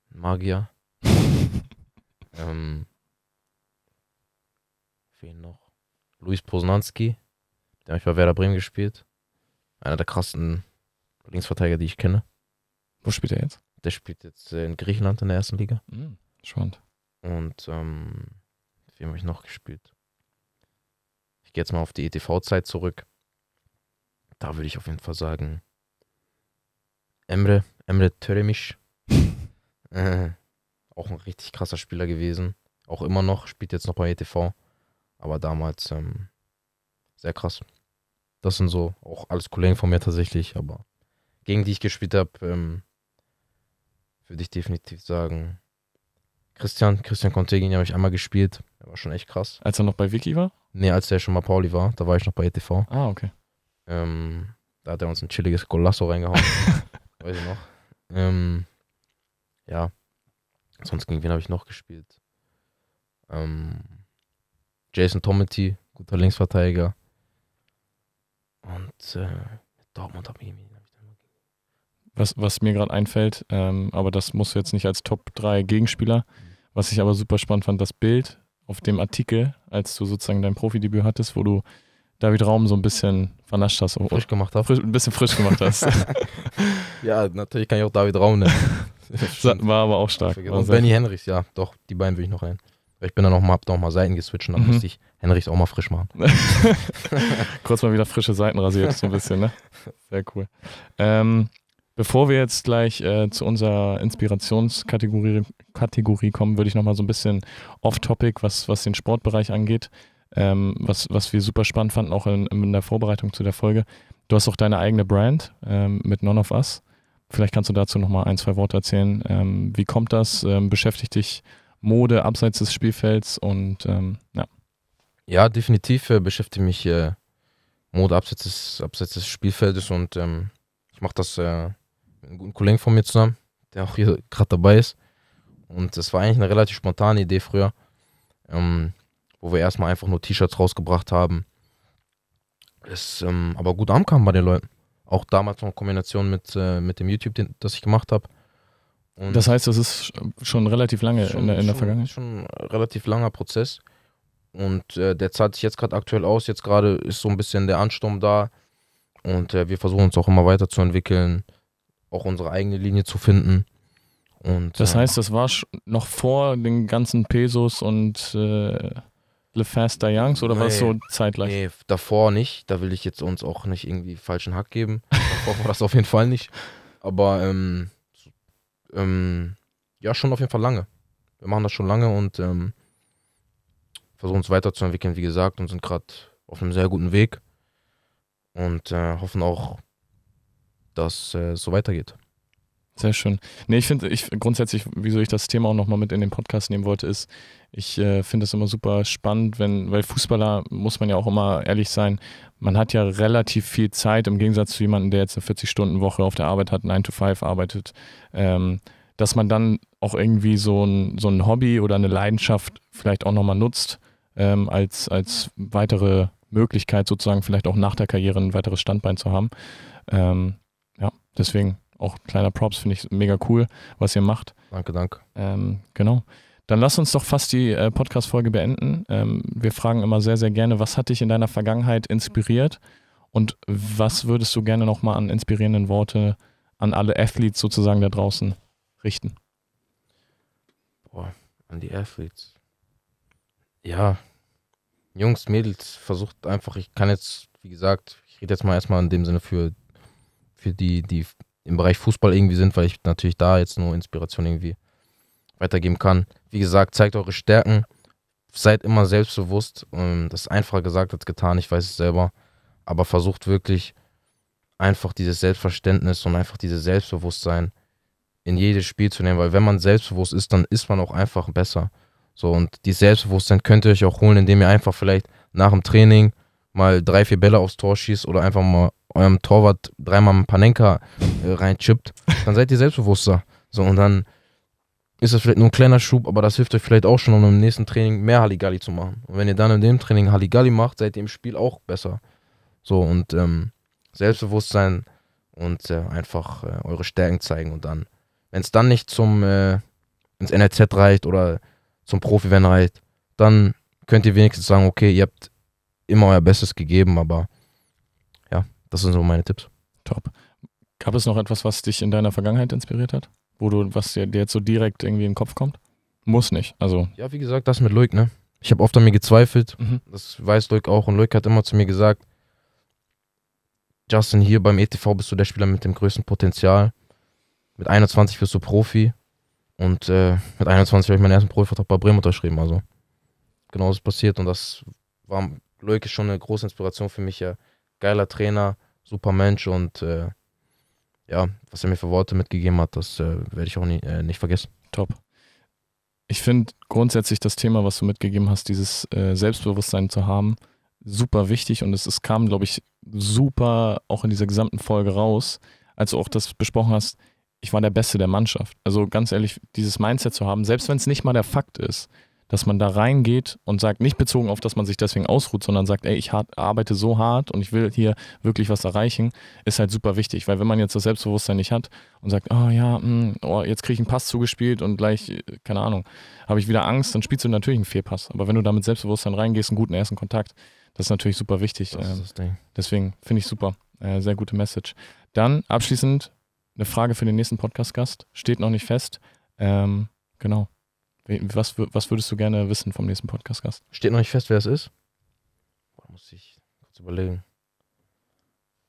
Magier. ähm, wen noch? Luis Posnanski. Der habe ich bei Werder Bremen gespielt. Einer der krassen Linksverteidiger, die ich kenne. Wo spielt er jetzt? Der spielt jetzt in Griechenland in der ersten Liga. Mhm, spannend. Und ähm, wie habe ich noch gespielt? Ich gehe jetzt mal auf die ETV-Zeit zurück. Da würde ich auf jeden Fall sagen: Emre, Emre Töremisch. äh, auch ein richtig krasser Spieler gewesen. Auch immer noch, spielt jetzt noch bei ETV. Aber damals ähm, sehr krass. Das sind so auch alles Kollegen von mir tatsächlich, aber gegen die ich gespielt habe, ähm, würde ich definitiv sagen, Christian, Christian Conte, gegen den habe ich einmal gespielt. Der war schon echt krass. Als er noch bei Vicky war? Nee, als er schon mal Pauli war. Da war ich noch bei ETV. Ah, okay. Ähm, da hat er uns ein chilliges Golasso reingehauen. Weiß ich noch. Ähm, ja. Sonst gegen wen habe ich noch gespielt? Ähm, Jason Tomety, guter Linksverteidiger. Und äh, Dortmund habe ich was, was mir gerade einfällt, ähm, aber das musst du jetzt nicht als Top 3 Gegenspieler. Was ich aber super spannend fand, das Bild auf dem Artikel, als du sozusagen dein Profidebüt hattest, wo du David Raum so ein bisschen vernascht hast. Frisch gemacht hast. Ein bisschen frisch gemacht hast. ja, natürlich kann ich auch David Raum nennen. War aber auch stark. Und Benny Henrichs, ja, doch, die beiden will ich noch nennen. Ich bin dann auch mal, hab da auch mal Seiten geswitcht und dann mhm. musste ich Henrichs auch mal frisch machen. Kurz mal wieder frische Seiten rasiert, so ein bisschen, ne? Sehr cool. Ähm, Bevor wir jetzt gleich äh, zu unserer Inspirationskategorie Kategorie kommen, würde ich nochmal so ein bisschen off-topic, was, was den Sportbereich angeht, ähm, was, was wir super spannend fanden, auch in, in der Vorbereitung zu der Folge. Du hast auch deine eigene Brand ähm, mit None of Us. Vielleicht kannst du dazu nochmal ein, zwei Worte erzählen. Ähm, wie kommt das? Ähm, beschäftigt dich Mode abseits des Spielfelds und ähm, ja. Ja, definitiv äh, beschäftigt mich äh, Mode abseits des, abseits des Spielfeldes und ähm, ich mache das äh, mit einem guten Kollegen von mir zusammen, der auch hier gerade dabei ist. Und das war eigentlich eine relativ spontane Idee früher, ähm, wo wir erstmal einfach nur T-Shirts rausgebracht haben. Das ähm, aber gut ankam bei den Leuten. Auch damals noch in Kombination mit, äh, mit dem YouTube, den, das ich gemacht habe. Und das heißt, das ist schon relativ lange schon, in, der, in der schon, Vergangenheit? Schon ein relativ langer Prozess. Und äh, der zahlt sich jetzt gerade aktuell aus. Jetzt gerade ist so ein bisschen der Ansturm da. Und äh, wir versuchen uns auch immer weiterzuentwickeln auch unsere eigene Linie zu finden. Und, das äh, heißt, das war noch vor den ganzen Pesos und äh, LeFaster Youngs oder nee, war es so zeitgleich? Nee, davor nicht. Da will ich jetzt uns auch nicht irgendwie falschen Hack geben. davor war das auf jeden Fall nicht. Aber ähm, ähm, ja, schon auf jeden Fall lange. Wir machen das schon lange und ähm, versuchen uns weiterzuentwickeln, wie gesagt, und sind gerade auf einem sehr guten Weg und äh, hoffen auch das äh, so weitergeht. Sehr schön. Nee, ich finde, ich grundsätzlich, wieso ich das Thema auch nochmal mit in den Podcast nehmen wollte, ist, ich äh, finde es immer super spannend, wenn, weil Fußballer, muss man ja auch immer ehrlich sein, man hat ja relativ viel Zeit im Gegensatz zu jemandem, der jetzt eine 40-Stunden-Woche auf der Arbeit hat, 9 to 5 arbeitet, ähm, dass man dann auch irgendwie so ein, so ein Hobby oder eine Leidenschaft vielleicht auch nochmal nutzt ähm, als, als weitere Möglichkeit sozusagen vielleicht auch nach der Karriere ein weiteres Standbein zu haben. Ähm, deswegen auch kleiner Props, finde ich mega cool, was ihr macht. Danke, danke. Ähm, genau. Dann lass uns doch fast die äh, Podcast-Folge beenden. Ähm, wir fragen immer sehr, sehr gerne, was hat dich in deiner Vergangenheit inspiriert und was würdest du gerne nochmal an inspirierenden Worte an alle Athletes sozusagen da draußen richten? Boah, an die Athletes. Ja, Jungs, Mädels, versucht einfach, ich kann jetzt, wie gesagt, ich rede jetzt mal erstmal in dem Sinne für für die, die im Bereich Fußball irgendwie sind, weil ich natürlich da jetzt nur Inspiration irgendwie weitergeben kann. Wie gesagt, zeigt eure Stärken, seid immer selbstbewusst. Ähm, das ist einfacher gesagt als getan, ich weiß es selber. Aber versucht wirklich einfach dieses Selbstverständnis und einfach dieses Selbstbewusstsein in jedes Spiel zu nehmen, weil wenn man selbstbewusst ist, dann ist man auch einfach besser. So und dieses Selbstbewusstsein könnt ihr euch auch holen, indem ihr einfach vielleicht nach dem Training mal drei, vier Bälle aufs Tor schießt oder einfach mal eurem Torwart dreimal einen Panenka äh, reinchippt, dann seid ihr selbstbewusster. So, und dann ist das vielleicht nur ein kleiner Schub, aber das hilft euch vielleicht auch schon, um im nächsten Training mehr Halligalli zu machen. Und wenn ihr dann in dem Training Halligalli macht, seid ihr im Spiel auch besser. So, und ähm, Selbstbewusstsein und äh, einfach äh, eure Stärken zeigen und dann, wenn es dann nicht zum äh, ins NRZ reicht oder zum Profi werden reicht, dann könnt ihr wenigstens sagen, okay, ihr habt immer euer Bestes gegeben, aber ja, das sind so meine Tipps. Top. Gab es noch etwas, was dich in deiner Vergangenheit inspiriert hat? Wo du, was dir, dir jetzt so direkt irgendwie in den Kopf kommt? Muss nicht, also. Ja, wie gesagt, das mit Loik, ne? Ich habe oft an mir gezweifelt. Mhm. Das weiß Loik auch. Und Loik hat immer zu mir gesagt: Justin, hier beim ETV bist du der Spieler mit dem größten Potenzial. Mit 21 wirst du Profi. Und äh, mit 21 habe ich meinen ersten Profivertrag bei Bremen unterschrieben. Also genau das ist passiert. Und das war Loik ist schon eine große Inspiration für mich. Ja. Geiler Trainer, super Mensch und äh, ja, was er mir für Worte mitgegeben hat, das äh, werde ich auch nie, äh, nicht vergessen. Top. Ich finde grundsätzlich das Thema, was du mitgegeben hast, dieses äh, Selbstbewusstsein zu haben, super wichtig und es, es kam, glaube ich, super auch in dieser gesamten Folge raus, als du auch das besprochen hast, ich war der Beste der Mannschaft. Also ganz ehrlich, dieses Mindset zu haben, selbst wenn es nicht mal der Fakt ist, dass man da reingeht und sagt, nicht bezogen auf, dass man sich deswegen ausruht, sondern sagt, ey, ich hart, arbeite so hart und ich will hier wirklich was erreichen, ist halt super wichtig. Weil wenn man jetzt das Selbstbewusstsein nicht hat und sagt, oh ja, mh, hm, oh, jetzt kriege ich einen Pass zugespielt und gleich, äh, keine Ahnung, habe ich wieder Angst, dann spielst du natürlich einen Fehlpass. Aber wenn du da mit Selbstbewusstsein reingehst, einen guten ersten Kontakt, das ist natürlich super wichtig. Ähm, deswegen finde ich super. Äh, sehr gute Message. Dann abschließend eine Frage für den nächsten Podcast-Gast. Steht noch nicht fest. Ähm, genau. Was, was würdest du gerne wissen vom nächsten Podcast-Gast? Steht noch nicht fest, wer es ist. Boah, muss ich kurz überlegen.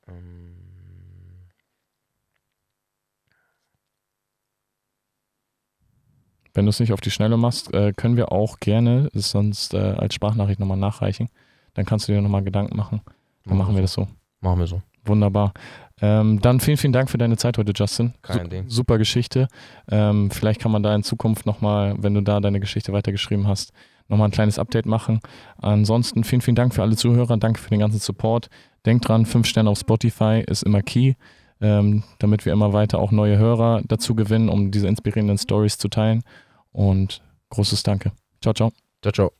Ähm. Wenn du es nicht auf die Schnelle machst, äh, können wir auch gerne es sonst äh, als Sprachnachricht nochmal nachreichen. Dann kannst du dir nochmal Gedanken machen. Dann machen wir das so. Machen wir so. Wunderbar. Ähm, dann vielen, vielen Dank für deine Zeit heute, Justin. Kein Su Ding. Super Geschichte. Ähm, vielleicht kann man da in Zukunft nochmal, wenn du da deine Geschichte weitergeschrieben hast, nochmal ein kleines Update machen. Ansonsten vielen, vielen Dank für alle Zuhörer. Danke für den ganzen Support. Denkt dran, fünf Sterne auf Spotify ist immer key, ähm, damit wir immer weiter auch neue Hörer dazu gewinnen, um diese inspirierenden Stories zu teilen. Und großes Danke. Ciao, ciao. Ciao, ciao.